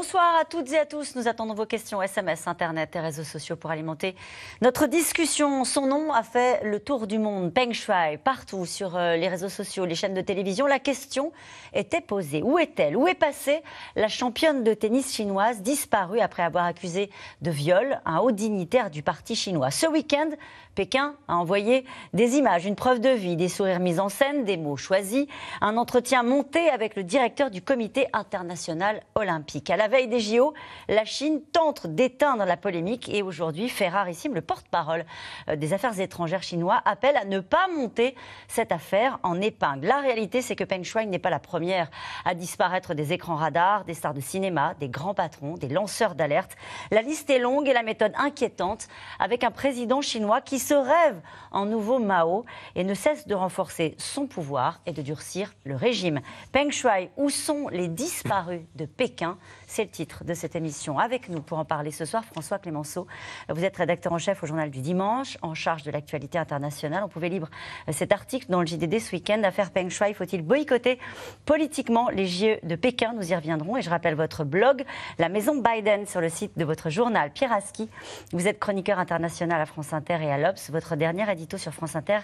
Bonsoir à toutes et à tous. Nous attendons vos questions SMS, Internet et réseaux sociaux pour alimenter notre discussion. Son nom a fait le tour du monde, Peng Shuai, partout sur euh, les réseaux sociaux, les chaînes de télévision. La question était posée. Où est-elle Où est passée la championne de tennis chinoise disparue après avoir accusé de viol un haut dignitaire du parti chinois Ce week-end, Pékin a envoyé des images, une preuve de vie, des sourires mis en scène, des mots choisis, un entretien monté avec le directeur du comité international olympique. À la veille des JO, la Chine tente d'éteindre la polémique et aujourd'hui, fait rarissime, le porte-parole euh, des affaires étrangères chinois, appelle à ne pas monter cette affaire en épingle. La réalité, c'est que Peng Shuai n'est pas la première à disparaître des écrans radars, des stars de cinéma, des grands patrons, des lanceurs d'alerte. La liste est longue et la méthode inquiétante avec un président chinois qui se rêve en nouveau Mao et ne cesse de renforcer son pouvoir et de durcir le régime. Peng Shuai, où sont les disparus de Pékin c'est le titre de cette émission. Avec nous pour en parler ce soir, François Clémenceau. Vous êtes rédacteur en chef au journal du dimanche, en charge de l'actualité internationale. On pouvait lire euh, cet article dans le JDD ce week-end. Affaire Peng Shuai, faut-il boycotter politiquement les GIE de Pékin Nous y reviendrons. Et je rappelle votre blog, La Maison Biden, sur le site de votre journal. Pierre Aski, vous êtes chroniqueur international à France Inter et à l'Obs. Votre dernier édito sur France Inter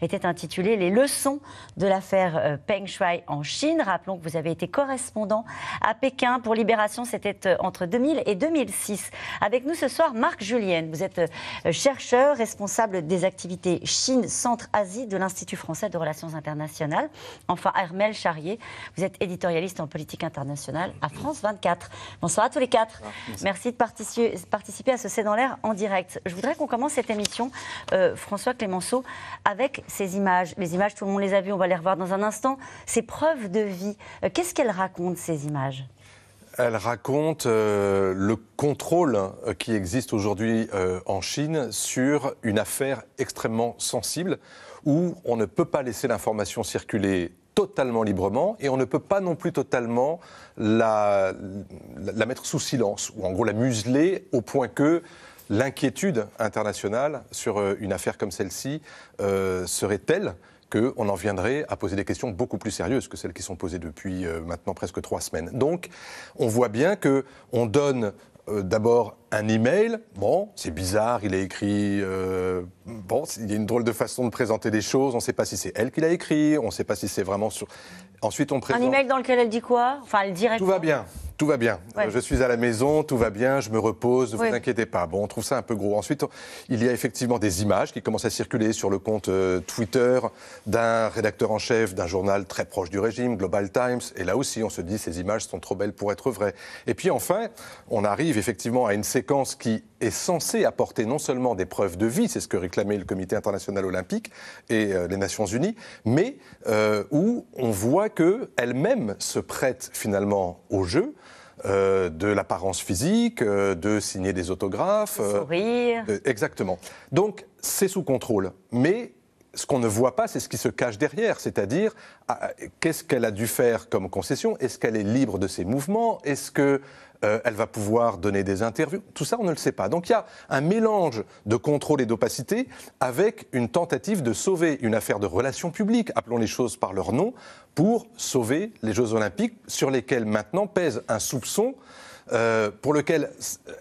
était intitulé Les leçons de l'affaire euh, Peng Shuai en Chine. Rappelons que vous avez été correspondant à Pékin pour Libération c'était euh, entre 2000 et 2006. Avec nous ce soir, Marc julien Vous êtes euh, chercheur, responsable des activités Chine, Centre, Asie de l'Institut français de relations internationales. Enfin, Hermel Charrier, vous êtes éditorialiste en politique internationale à France 24. Bonsoir à tous les quatre. Merci, de participer, à ce C'est dans l'air en direct. Je voudrais qu'on commence cette émission, euh, François Clémenceau, avec ces images. Les images, tout le monde les a vues, on va les revoir dans un instant. Ces preuves de vie, qu'est-ce qu'elles racontent, ces images elle raconte euh, le contrôle euh, qui existe aujourd'hui euh, en Chine sur une affaire extrêmement sensible où on ne peut pas laisser l'information circuler totalement librement et on ne peut pas non plus totalement la, mettre sous silence ou en gros la museler au point que l'inquiétude internationale sur une affaire comme celle-ci serait telle qu'on en viendrait à poser des questions beaucoup plus sérieuses que celles qui sont posées depuis euh, maintenant presque trois semaines. Donc, on voit bien que on donne euh, d'abord un email. Bon, c'est bizarre, il a écrit. Euh, bon, il y a une drôle de façon de présenter des choses. On ne sait pas si c'est elle qui l'a écrit. On ne sait pas si c'est vraiment sur. Ensuite, on présente. Un email dans lequel elle dit quoi Enfin, elle dirait. Tout va bien. Tout va bien. Je suis à la maison, tout va bien, je me repose, vous inquiétez pas. Bon, on trouve ça un peu gros. Ensuite, il y a effectivement des images qui commencent à circuler sur le compte euh, Twitter d'un rédacteur en chef d'un journal très proche du régime, Global Times. Et là aussi, on se dit, ces images sont trop belles pour être vraies. Et puis enfin, on arrive effectivement à une séquence qui est censée apporter non seulement des preuves de vie, c'est ce que réclamait le Comité international olympique et euh, les Nations Unies, mais euh, où on voit qu'elle-même se prête finalement au jeu. Euh, de l'apparence physique, euh, de signer des autographes. Euh, sourire. exactement. Donc, c'est sous contrôle. Mais ce qu'on ne voit pas, c'est ce qui se cache derrière, c'est-à-dire ah, ah, qu'est-ce qu'elle a dû faire comme concession Est-ce qu'elle est libre de ses mouvements Est-ce que euh, elle va pouvoir donner des interviews. Tout ça, on ne le sait pas. Donc il y a un mélange de contrôle et d'opacité avec une tentative de sauver une affaire de relations publiques, appelons les choses par leur nom, pour sauver les Jeux Olympiques sur lesquels maintenant pèse un soupçon. Euh, pour lequel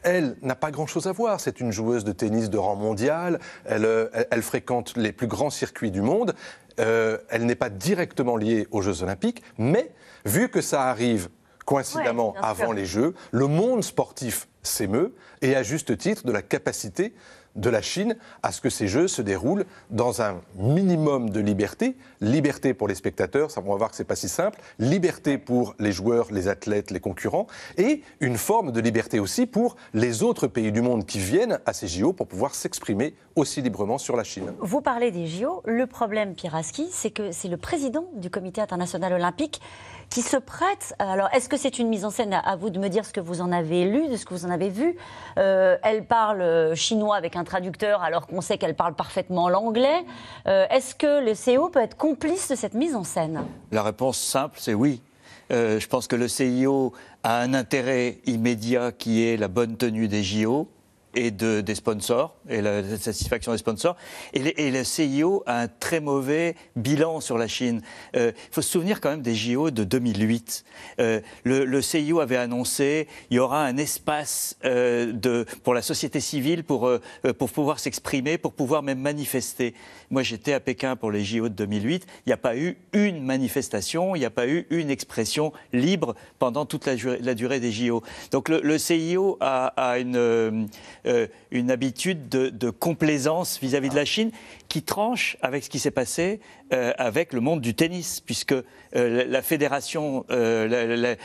elle n'a pas grand-chose à voir. C'est une joueuse de tennis de rang mondial, elle, euh, fréquente les plus grands circuits du monde, elle n'est pas directement liée aux Jeux olympiques, mais vu que ça arrive coïncidemment avant les Jeux. Le monde sportif s'émeut, et à juste titre, de la capacité de la Chine à ce que ces Jeux se déroulent dans un minimum de liberté. Liberté pour les spectateurs, ça, on va voir que ce n'est pas si simple. Liberté pour les joueurs, les athlètes, les concurrents. Et une forme de liberté aussi pour les autres pays du monde qui viennent à ces JO pour pouvoir s'exprimer aussi librement sur la Chine. Vous parlez des JO. Le problème, Piraski, c'est que c'est le président du Comité international olympique qui se prête. Alors, est-ce que c'est une mise en scène à, vous de me dire ce que vous en avez lu, de ce que vous en avez vu euh, Elle parle euh, chinois avec un traducteur alors qu'on sait qu'elle parle parfaitement l'anglais. Euh, est-ce que le CIO e peut être complice de cette mise en scène La réponse simple, c'est oui. je pense que le CIO e a un intérêt immédiat qui est la bonne tenue des JO et de, des sponsors, et la, satisfaction des sponsors. Et, le CIO a un très mauvais bilan sur la Chine. Euh, il faut se souvenir quand même des JO de 2008. Euh, le, CIO avait annoncé il y aura un espace euh, de, pour la société civile pour, pour pouvoir s'exprimer, pour pouvoir même manifester. Moi, j'étais à Pékin pour les JO de 2008. Il n'y a pas eu une manifestation, il n'y a pas eu une expression libre pendant toute la, durée des JO. Donc le, CIO a, une, euh, euh, habitude de, complaisance vis-à-vis de la Chine qui tranche avec ce qui s'est passé euh, avec le monde du tennis, puisque la, fédération, la,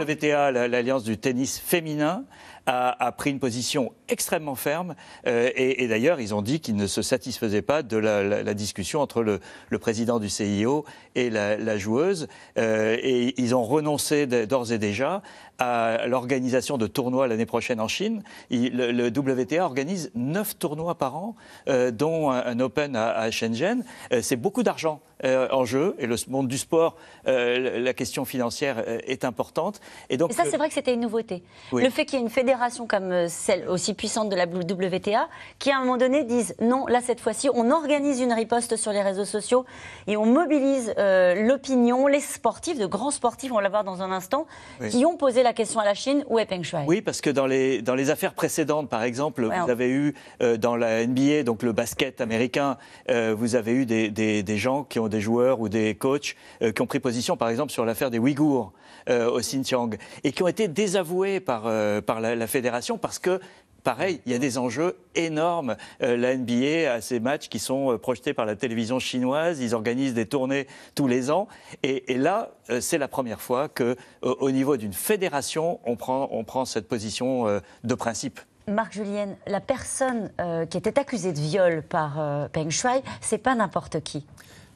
WTA, l'Alliance du tennis féminin, a, a, pris une position extrêmement ferme. Euh, et, d'ailleurs, ils ont dit qu'ils ne se satisfaisaient pas de la, discussion entre le, président du CIO et la, joueuse. Euh, et ils ont renoncé d'ores et déjà à l'organisation de tournois l'année prochaine en Chine. le, WTA organise neuf tournois par an, euh, dont un, Open à, Shenzhen. C'est beaucoup d'argent. en jeu. Et le monde du sport, la question financière est importante. Et, donc, ça, c'est vrai que c'était une nouveauté. Le fait qu'il y ait une fédération comme celle aussi puissantes de la WTA, qui à un moment donné disent non, là cette fois-ci, on organise une riposte sur les réseaux sociaux et on mobilise euh, l'opinion, les sportifs, de grands sportifs, on va la voir dans un instant, qui ont posé la question à la Chine ou à Peng Shuai. Oui, parce que dans les, dans les affaires précédentes, par exemple, vous hein. avez eu euh, dans la NBA, donc le basket américain, euh, vous avez eu des, des, des, gens qui ont des joueurs ou des coachs qui ont pris position, par exemple, sur l'affaire des Ouïghours au Xinjiang et qui ont été désavoués par, par la, la fédération parce que Pareil, il y a des enjeux énormes. Euh, la NBA a ses matchs qui sont euh, projetés par la télévision chinoise. Ils organisent des tournées tous les ans. Et, là, euh, c'est la première fois que, au niveau d'une fédération, on prend, cette position de principe. Marc Julien, la personne qui était accusée de viol par Peng Shuai, c'est pas n'importe qui.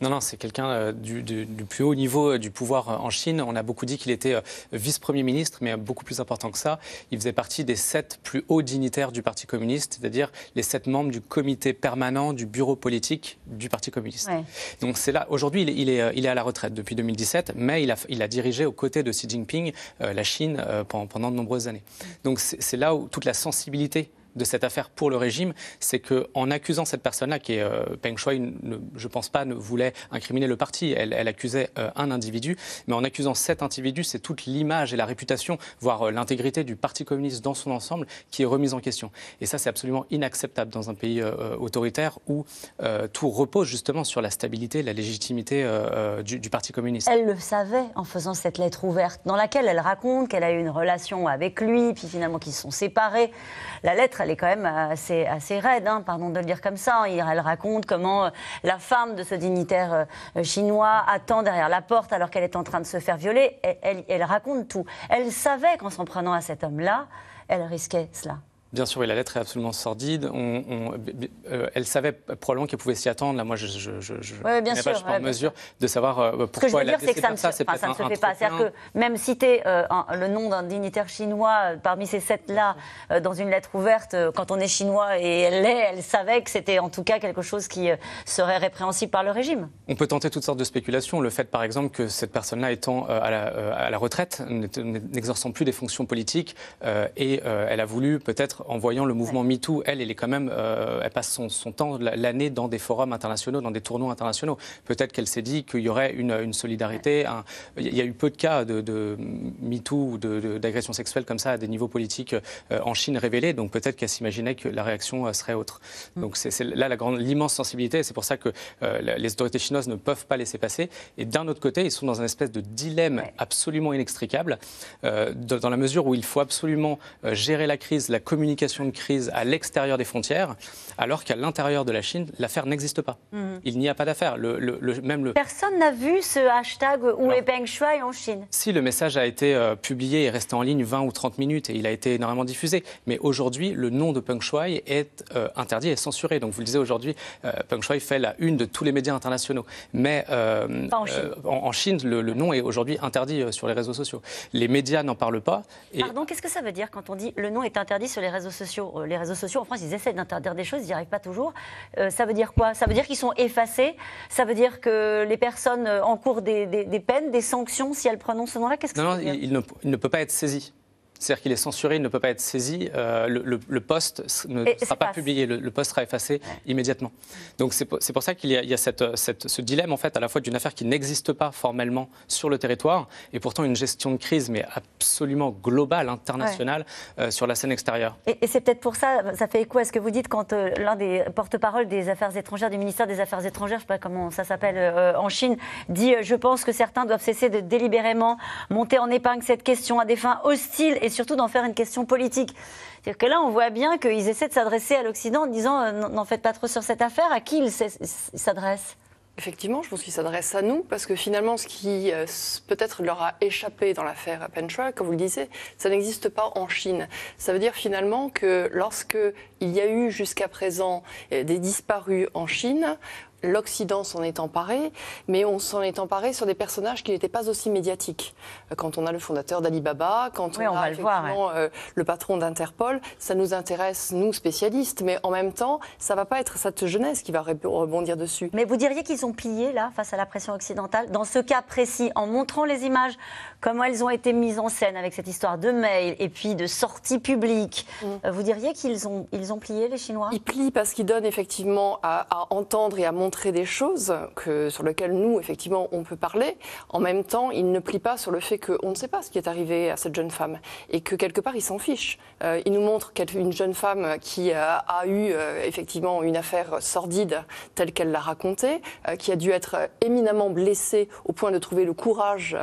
Non, non, c'est quelqu'un euh, du, plus haut niveau euh, du pouvoir euh, en Chine. On a beaucoup dit qu'il était vice-premier ministre, mais beaucoup plus important que ça. Il faisait partie des sept plus hauts dignitaires du Parti communiste, c'est-à-dire les sept membres du comité permanent du bureau politique du Parti communiste. Donc c'est là, aujourd'hui, il est, il, est, à la retraite depuis 2017, mais il a, il a dirigé aux côtés de Xi Jinping la Chine pendant, pendant de nombreuses années. Mm. Donc c'est là où toute la sensibilité de cette affaire pour le régime, c'est qu'en accusant cette personne-là, qui est euh, Peng Shuai, ne, je pense pas, ne voulait incriminer le parti, elle, accusait euh, un individu, mais en accusant cet individu, c'est toute l'image et la réputation, voire euh, l'intégrité du Parti communiste dans son ensemble qui est remise en question. Et ça, c'est absolument inacceptable dans un pays euh, autoritaire où tout repose justement sur la stabilité, la légitimité du, du Parti communiste. Elle le savait en faisant cette lettre ouverte, dans laquelle elle raconte qu'elle a eu une relation avec lui, puis finalement qu'ils se sont séparés la lettre, elle est quand même euh, assez, assez raide, hein, pardon de le dire comme ça. Hein. Elle raconte comment euh, la femme de ce dignitaire euh, chinois attend derrière la porte alors qu'elle est en train de se faire violer. elle raconte tout. Elle savait qu'en s'en prenant à cet homme-là, elle risquait cela. Bien sûr, oui, la lettre est absolument sordide. On, euh, elle savait probablement qu'elle pouvait s'y attendre. Là, moi, je n'ai pas, je pas en mesure de savoir pourquoi euh, Ce que je veux dire, c'est que ça, ne se, ça, se fait pas. C'est-à-dire que même citer euh, le nom d'un dignitaire chinois parmi ces sept-là dans une lettre ouverte, quand on est chinois et elle l'est, elle savait que c'était en tout cas quelque chose qui serait répréhensible par le régime. On peut tenter toutes sortes de spéculations. Le fait, par exemple, que cette personne-là étant à la, à, la, retraite, n'exerçant plus des fonctions politiques, et elle a voulu peut-être en voyant le mouvement MeToo. Elle, elle est quand même, euh, elle passe son, temps, l'année, dans des forums internationaux, dans des tournois internationaux. Peut-être qu'elle s'est dit qu'il y aurait une, solidarité. Il y a eu peu de cas de, de MeToo ou d'agressions sexuelles comme ça à des niveaux politiques euh, en Chine révélés. Donc peut-être qu'elle s'imaginait que la réaction euh, serait autre. Mm. Donc c'est là la grande, l'immense sensibilité. C'est pour ça que les autorités chinoises ne peuvent pas laisser passer. Et d'un autre côté, ils sont dans un espèce de dilemme absolument inextricable, dans la mesure où il faut absolument gérer la crise, la communauté communication de crise à l'extérieur des frontières alors qu'à l'intérieur de la Chine, l'affaire n'existe pas. Mhm. Il n'y a pas d'affaire. Le, même le... Personne n'a vu ce hashtag où est Peng Shuai en Chine. Si, le message a été euh, publié et resté en ligne 20 ou 30 minutes et il a été énormément diffusé. Mais aujourd'hui, le nom de Peng Shuai est euh, interdit et censuré. Donc vous le disiez aujourd'hui, euh, Peng Shuai fait la une de tous les médias internationaux. Mais en Chine, le, nom est aujourd'hui interdit sur les réseaux sociaux. Les médias n'en parlent pas. Et... Pardon, qu'est-ce que ça veut dire quand on dit le nom est interdit sur les réseaux sociaux Les réseaux sociaux en France, ils essaient d'interdire des choses ils n'y pas toujours. Euh, ça veut dire quoi Ça veut dire qu'ils sont effacés Ça veut dire que les personnes euh, encourent des, des, peines, des sanctions si elles prononcent ce nom-là Qu'est-ce que non, ça veut il ne peut pas être saisi. C'est-à-dire qu'il est censuré, il ne peut pas être saisi, euh, le, poste ne sera pas publié, le, poste sera effacé immédiatement. Donc c'est pour, ça qu'il y a, ce dilemme en fait à la fois d'une affaire qui n'existe pas formellement sur le territoire et pourtant une gestion de crise mais absolument globale, internationale euh, sur la scène extérieure. Et, c'est peut-être pour ça, ça fait écho à ce que vous dites quand euh, l'un des porte-parole des affaires étrangères du ministère des Affaires étrangères, je sais pas comment ça s'appelle en Chine, dit je pense que certains doivent cesser de délibérément monter en épingle cette question à des fins hostiles et surtout d'en faire une question politique. C'est-à-dire que là, on voit bien qu'ils essaient de s'adresser à l'Occident en disant euh, n'en faites pas trop sur cette affaire. À qui ils s'adressent Effectivement, je pense qu'ils s'adressent à nous, parce que finalement, ce qui euh, peut-être leur a échappé dans l'affaire Pentra, comme vous le disiez, ça n'existe pas en Chine. Ça veut dire finalement que lorsque il y a eu jusqu'à présent euh, des disparus en Chine, l'Occident s'en est emparé, mais on s'en est emparé sur des personnages qui n'étaient pas aussi médiatiques. Euh, quand on a le fondateur d'Alibaba, quand on, a le, euh, le, patron d'Interpol, ça nous intéresse, nous spécialistes, mais en même temps, ça ne va pas être cette jeunesse qui va rebondir dessus. Mais vous diriez qu'ils ont plié là face à la pression occidentale, dans ce cas précis, en montrant les images comment elles ont été mises en scène avec cette histoire de mail et puis de sortie publique. Mm. Euh, vous diriez qu'ils ont, ils ont plié les Chinois Ils plient parce qu'ils donnent effectivement à, entendre et à montrer des choses que, sur lesquelles nous, effectivement, on peut parler. En même temps, ils ne plient pas sur le fait qu'on ne sait pas ce qui est arrivé à cette jeune femme et que quelque part, ils s'en fichent. Euh, ils nous montrent une jeune femme qui euh, a, eu effectivement une affaire sordide telle qu'elle l'a racontée, qui a dû être éminemment blessée au point de trouver le courage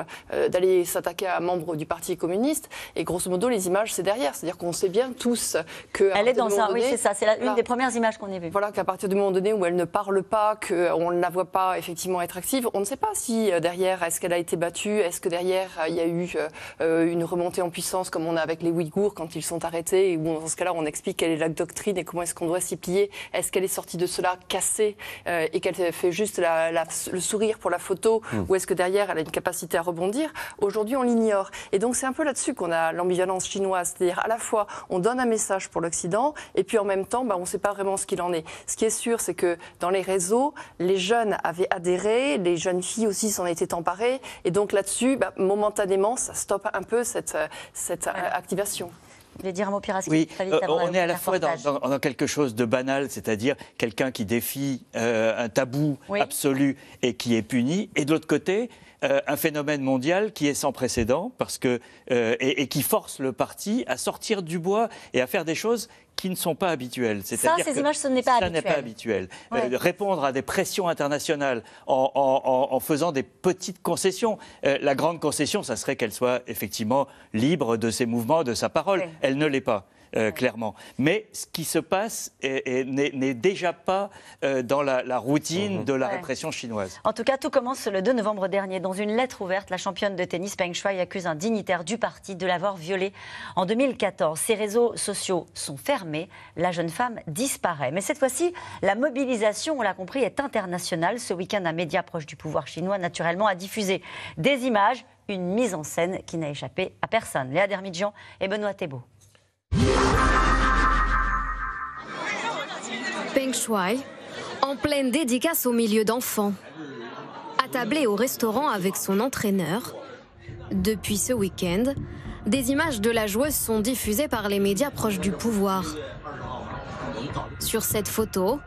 d'aller s'attaquer à un membre du Parti communiste. Et grosso modo, les images, c'est derrière. C'est-à-dire qu'on sait bien tous que. Elle est dans un. oui, c'est ça. C'est une des premières images qu'on ait vues. Voilà, qu'à partir du moment donné où elle ne parle pas, qu'on ne la voit pas effectivement être active, on ne sait pas si euh, derrière, est-ce qu'elle a été battue, est-ce que derrière, euh, il y a eu euh, une remontée en puissance comme on a avec les Ouïghours quand ils sont arrêtés, où dans ce cas-là, on explique quelle est la doctrine et comment est-ce qu'on doit s'y plier. Est-ce qu'elle est sortie de cela cassée et qu'elle fait juste la, le sourire pour la photo, hmm. ou est-ce que derrière, elle a une capacité à rebondir Aujourd'hui, aujourd'hui on l'ignore. Et donc c'est un peu là-dessus qu'on a l'ambivalence chinoise, c'est-à-dire à la fois on donne un message pour l'Occident et puis en même temps bah, on ne sait pas vraiment ce qu'il en est. Ce qui est sûr, c'est que dans les réseaux, les jeunes avaient adhéré, les jeunes filles aussi s'en étaient emparées et donc là-dessus, bah, momentanément, ça stoppe un peu cette, euh, activation. Vous dire un mot pirasque Oui, euh, on est à la fois dans, quelque chose de banal, c'est-à-dire quelqu'un qui défie euh, un tabou absolu et qui est puni, et de l'autre côté, euh, un phénomène mondial qui est sans précédent parce que, euh, et, qui force le parti à sortir du bois et à faire des choses qui ne sont pas habituelles. Ça, ces images, ce n'est pas, habituel. Euh, répondre à des pressions internationales en, faisant des petites concessions. la grande concession, ça serait qu'elle soit effectivement libre de ses mouvements, de sa parole. Elle ne l'est pas. Euh, clairement. Mais ce qui se passe n'est déjà pas euh, dans la, routine mhm. de la répression chinoise. En tout cas, tout commence le 2 novembre dernier. Dans une lettre ouverte, la championne de tennis Peng Shuai accuse un dignitaire du parti de l'avoir violée en 2014. Ses réseaux sociaux sont fermés, la jeune femme disparaît. Mais cette fois-ci, la mobilisation, on l'a compris, est internationale. Ce week-end, un média proche du pouvoir chinois, naturellement, a diffusé des images, une mise en scène qui n'a échappé à personne. Léa Dermidjian et Benoît Thébault. Peng Shui, en pleine dédicace au milieu d'enfants, attablé au restaurant avec son entraîneur. Depuis ce week-end, des images de la joueuse sont diffusées par les médias proches du pouvoir. Sur cette photo,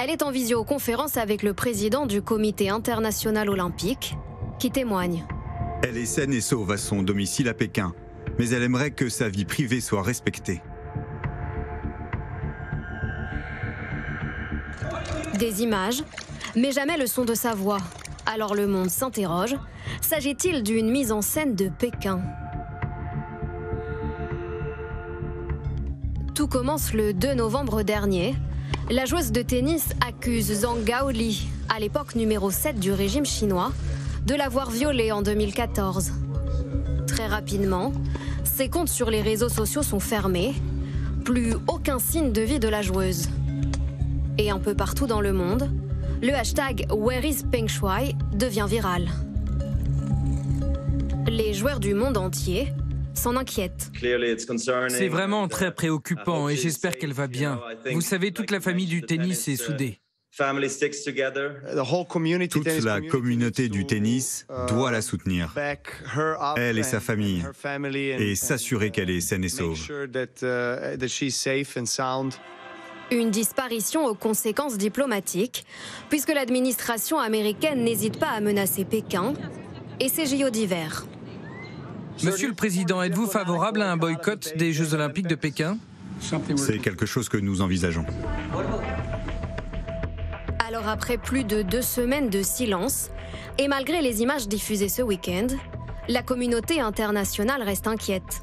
elle est en visioconférence avec le président du comité international olympique, qui témoigne. Elle est saine et sauve à son domicile à Pékin mais elle aimerait que sa vie privée soit respectée. Des images, mais jamais le son de sa voix. Alors le monde s'interroge, s'agit-il d'une mise en scène de Pékin Tout commence le 2 novembre dernier. La joueuse de tennis accuse Zhang Gaoli, à l'époque numéro 7 du régime chinois, de l'avoir violée en 2014. Très rapidement, ses comptes sur les réseaux sociaux sont fermés. Plus aucun signe de vie de la joueuse. Et un peu partout dans le monde, le hashtag Where is Peng Shui ?» devient viral. Les joueurs du monde entier s'en inquiètent. C'est vraiment très préoccupant et j'espère qu'elle va bien. Vous savez, toute la famille du tennis est soudée. Uh, Toute la communauté du tennis uh, doit la soutenir, elle et sa famille, et s'assurer qu'elle est saine et sauve. Uh, Une disparition aux conséquences diplomatiques, puisque l'administration américaine n'hésite pas à menacer Pékin et ses JO d'hiver. Monsieur le Président, êtes-vous favorable à un boycott des Jeux olympiques de Pékin C'est quelque chose que nous envisageons. Alors après plus de deux semaines de silence, et malgré les images diffusées ce week-end, la communauté internationale reste inquiète.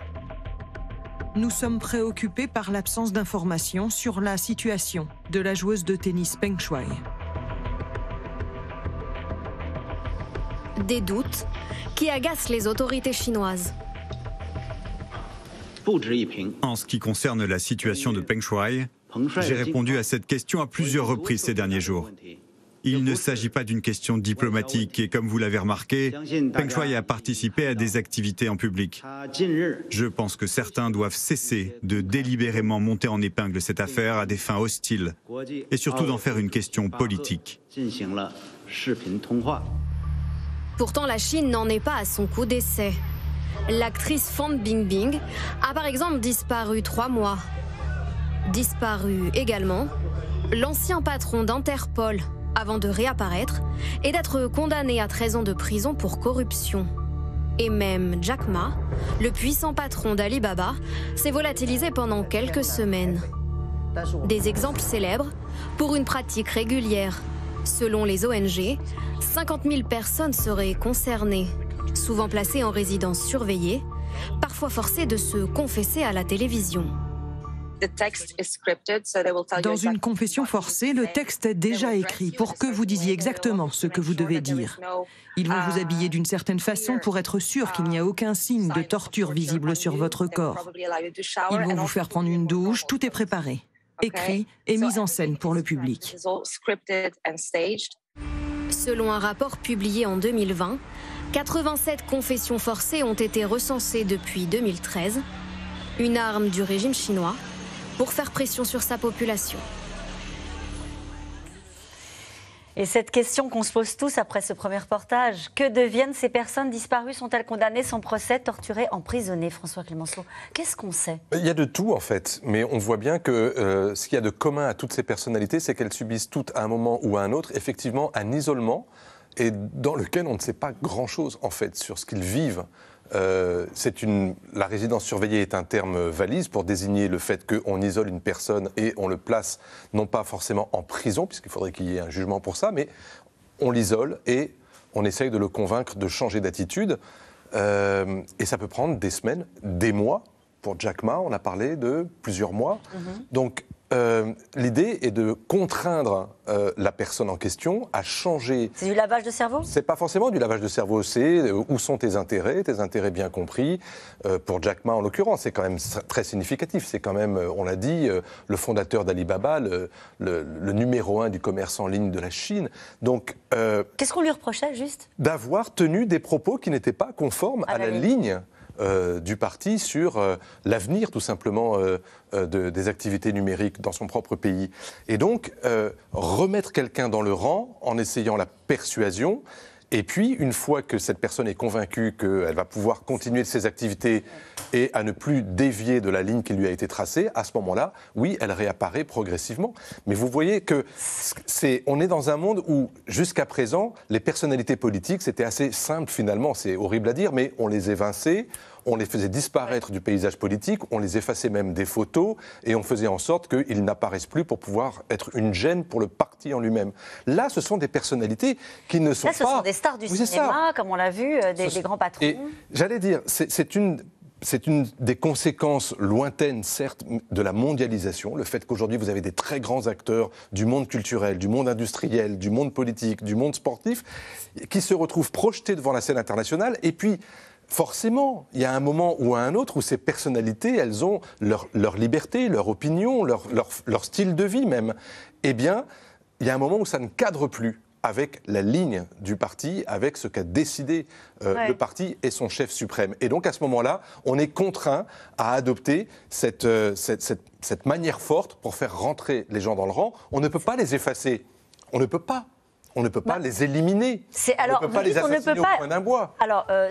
Nous sommes préoccupés par l'absence d'informations sur la situation de la joueuse de tennis Peng Shuai. Des doutes qui agacent les autorités chinoises. En ce qui concerne la situation de Peng Shuai, j'ai répondu à cette question à plusieurs reprises ces derniers jours. Il ne s'agit pas d'une question diplomatique et comme vous l'avez remarqué, Peng Shuai a participé à des activités en public. Je pense que certains doivent cesser de délibérément monter en épingle cette affaire à des fins hostiles et surtout d'en faire une question politique. Pourtant, la Chine n'en est pas à son coup d'essai. L'actrice Fan Bingbing a par exemple disparu trois mois disparu également l'ancien patron d'Interpol avant de réapparaître et d'être condamné à 13 ans de prison pour corruption. Et même Jack Ma, le puissant patron d'Alibaba, s'est volatilisé pendant quelques semaines. Des exemples célèbres pour une pratique régulière. Selon les ONG, 50 000 personnes seraient concernées, souvent placées en résidence surveillée, parfois forcées de se confesser à la télévision. Dans une confession forcée, le texte est déjà écrit pour que vous disiez exactement ce que vous devez dire. Ils vont vous um, habiller d'une certaine façon pour être sûr qu'il n'y a aucun signe de torture visible sur votre corps. Ils vont vous faire prendre une douche, tout est préparé, écrit et mis en scène pour le public. Selon un rapport publié en 2020, 87 confessions forcées ont été recensées depuis 2013, une arme du régime chinois pour faire pression sur sa population. Et cette question qu'on se pose tous après ce premier reportage, que deviennent ces personnes disparues Sont-elles condamnées sans procès, torturées, emprisonnées François Clémenceau, qu'est-ce qu'on sait Il y a de tout en fait, mais on voit bien que euh, ce qu'il y a de commun à toutes ces personnalités, c'est qu'elles subissent toutes à un moment ou à un autre effectivement un isolement et dans lequel on ne sait pas grand-chose en fait sur ce qu'ils vivent. Euh, une, la résidence surveillée est un terme valise pour désigner le fait qu'on isole une personne et on le place non pas forcément en prison, puisqu'il faudrait qu'il y ait un jugement pour ça, mais on l'isole et on essaye de le convaincre de changer d'attitude. Euh, et ça peut prendre des semaines, des mois. Pour Jack Ma, on a parlé de plusieurs mois. Mhm. Donc euh, l'idée est de contraindre euh, la personne en question à changer. C'est du lavage de cerveau C'est pas forcément du lavage de cerveau, c'est euh, où sont tes intérêts, tes intérêts bien compris. pour Jack Ma, en l'occurrence, c'est quand même très significatif. C'est quand même, on l'a dit, le fondateur d'Alibaba, le, numéro un du commerce en ligne de la Chine. Donc. Qu'est-ce qu'on lui reprochait, juste D'avoir tenu des propos qui n'étaient pas conformes à, la, ligne euh, du parti sur euh, l'avenir tout simplement euh, des activités numériques dans son propre pays. Et donc remettre quelqu'un dans le rang en essayant la persuasion, et puis, une fois que cette personne est convaincue qu'elle va pouvoir continuer de ses activités et à ne plus dévier de la ligne qui lui a été tracée, à ce moment-là, oui, elle réapparaît progressivement. Mais vous voyez que c'est, on est dans un monde où, jusqu'à présent, les personnalités politiques, c'était assez simple finalement, c'est horrible à dire, mais on les évinçait, on les faisait disparaître du paysage politique, on les effaçait même des photos, et on faisait en sorte qu'ils n'apparaissent plus pour pouvoir être une gêne pour le parti en lui-même. Là, ce sont des personnalités qui ne sont Là, ce pas... sont des stars du cinéma, comme on l'a vu, euh, des, grands patrons. J'allais dire, c'est une c'est une des conséquences lointaines, certes, de la mondialisation, le fait qu'aujourd'hui vous avez des très grands acteurs du monde culturel, du monde industriel, du monde politique, du monde sportif, qui se retrouvent projetés devant la scène internationale, et puis Forcément, il y a un moment ou à un autre où ces personnalités, elles ont leur, liberté, leur opinion, leur, style de vie même. Eh bien, il y a un moment où ça ne cadre plus avec la ligne du parti, avec ce qu'a décidé euh, le parti et son chef suprême. Et donc à ce moment-là, on est contraint à adopter euh, cette manière forte pour faire rentrer les gens dans le rang. On ne peut pas les effacer. On ne peut pas on ne peut pas bah, les éliminer. Alors, on ne peut pas les assassiner au coin d'un bois. Alors, euh,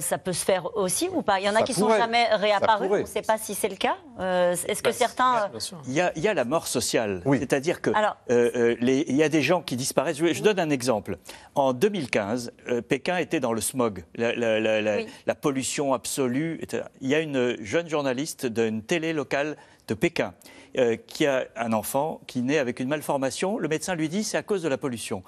ça, peut se faire aussi ou pas Il y en a qui sont jamais réapparus. On ne sait pas si c'est le cas. Euh, est-ce que bah, certains... Euh, il y, a, la mort sociale. C'est-à-dire que il y a des gens qui disparaissent. Je, donne un exemple. En 2015, Pékin était dans le smog, la, pollution absolue. Il y a une jeune journaliste d'une télé locale de Pékin, euh, qui a un enfant qui naît avec une malformation. Le médecin lui dit c'est à cause de la pollution.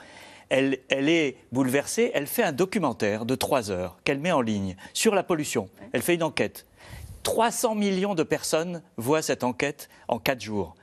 Elle, est bouleversée, elle fait un documentaire de trois heures qu'elle met en ligne sur la pollution. Elle fait une enquête. 300 millions de personnes voient cette enquête en quatre jours.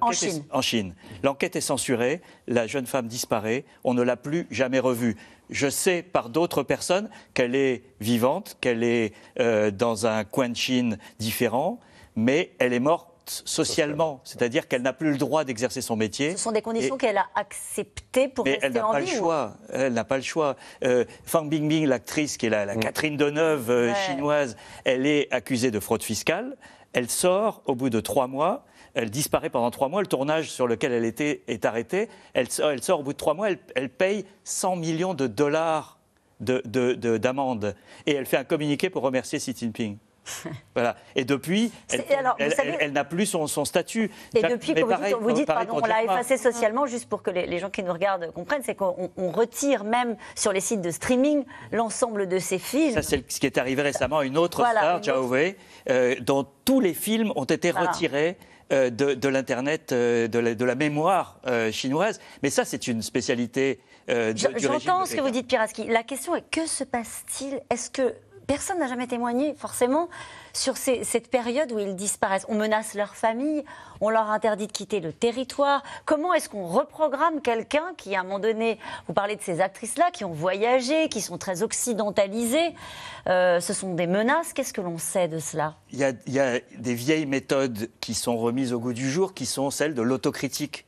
En Chine. en Chine. L'enquête est censurée, la jeune femme disparaît, on ne l'a plus jamais revue. Je sais par d'autres personnes qu'elle est vivante, qu'elle est euh, dans un coin de Chine différent, mais elle est morte socialement, c'est-à-dire qu'elle n'a plus le droit d'exercer son métier. Ce sont des conditions qu'elle a acceptées pour mais elle n'a pas Le choix. Elle n'a pas le choix. Euh, Fang Bingbing, l'actrice qui est la, mm. Catherine Deneuve euh, chinoise, elle est accusée de fraude fiscale. Elle sort au bout de trois mois elle disparaît pendant trois mois, le tournage sur lequel elle était est arrêté, elle, sort au bout de trois mois, elle, paye 100 millions de dollars d'amende et elle fait un communiqué pour remercier Xi Jinping. voilà. Et depuis, elle, n'a plus son, statut. Et depuis, comme vous dites, euh, on l'a effacé socialement, juste pour que les, gens qui nous regardent comprennent, c'est qu'on retire même sur les sites de streaming l'ensemble de ses films. Ça, c'est ce qui est arrivé récemment à une autre star, Zhao euh, dont tous les films ont été retirés euh, de, l'Internet, de, de, la mémoire chinoise. Mais ça, c'est une spécialité du J'entends ce que vous dites, Piraski. La question est que se passe-t-il Est-ce que personne n'a jamais témoigné, forcément, sur cette période où ils disparaissent. On menace leur famille, on leur interdit de quitter le territoire. Comment est-ce qu'on reprogramme quelqu'un qui, à un moment donné, vous parlez de ces actrices-là qui ont voyagé, qui sont très occidentalisées, euh, ce sont des menaces. Qu'est-ce que l'on sait de cela il y, a, des vieilles méthodes qui sont remises au goût du jour, qui sont celles de l'autocritique.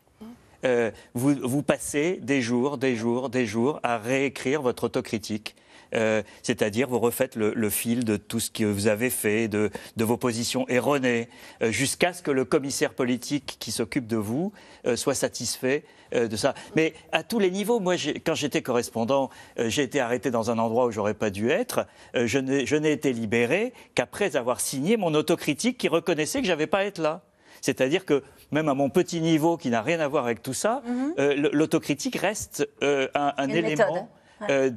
Euh, vous, passez des jours, des jours, des jours à réécrire votre autocritique, euh, c'est-à-dire vous refaites le, fil de tout ce que vous avez fait, de, vos positions erronées, euh, jusqu'à ce que le commissaire politique qui s'occupe de vous euh, soit satisfait de ça. Mais à tous les niveaux, moi, quand j'étais correspondant, j'ai été arrêté dans un endroit où j'aurais pas dû être. je n'ai été libéré qu'après avoir signé mon autocritique qui reconnaissait que je j'avais pas à être là. C'est-à-dire que même à mon petit niveau, qui n'a rien à voir avec tout ça, mhm. l'autocritique reste un, élément. Euh,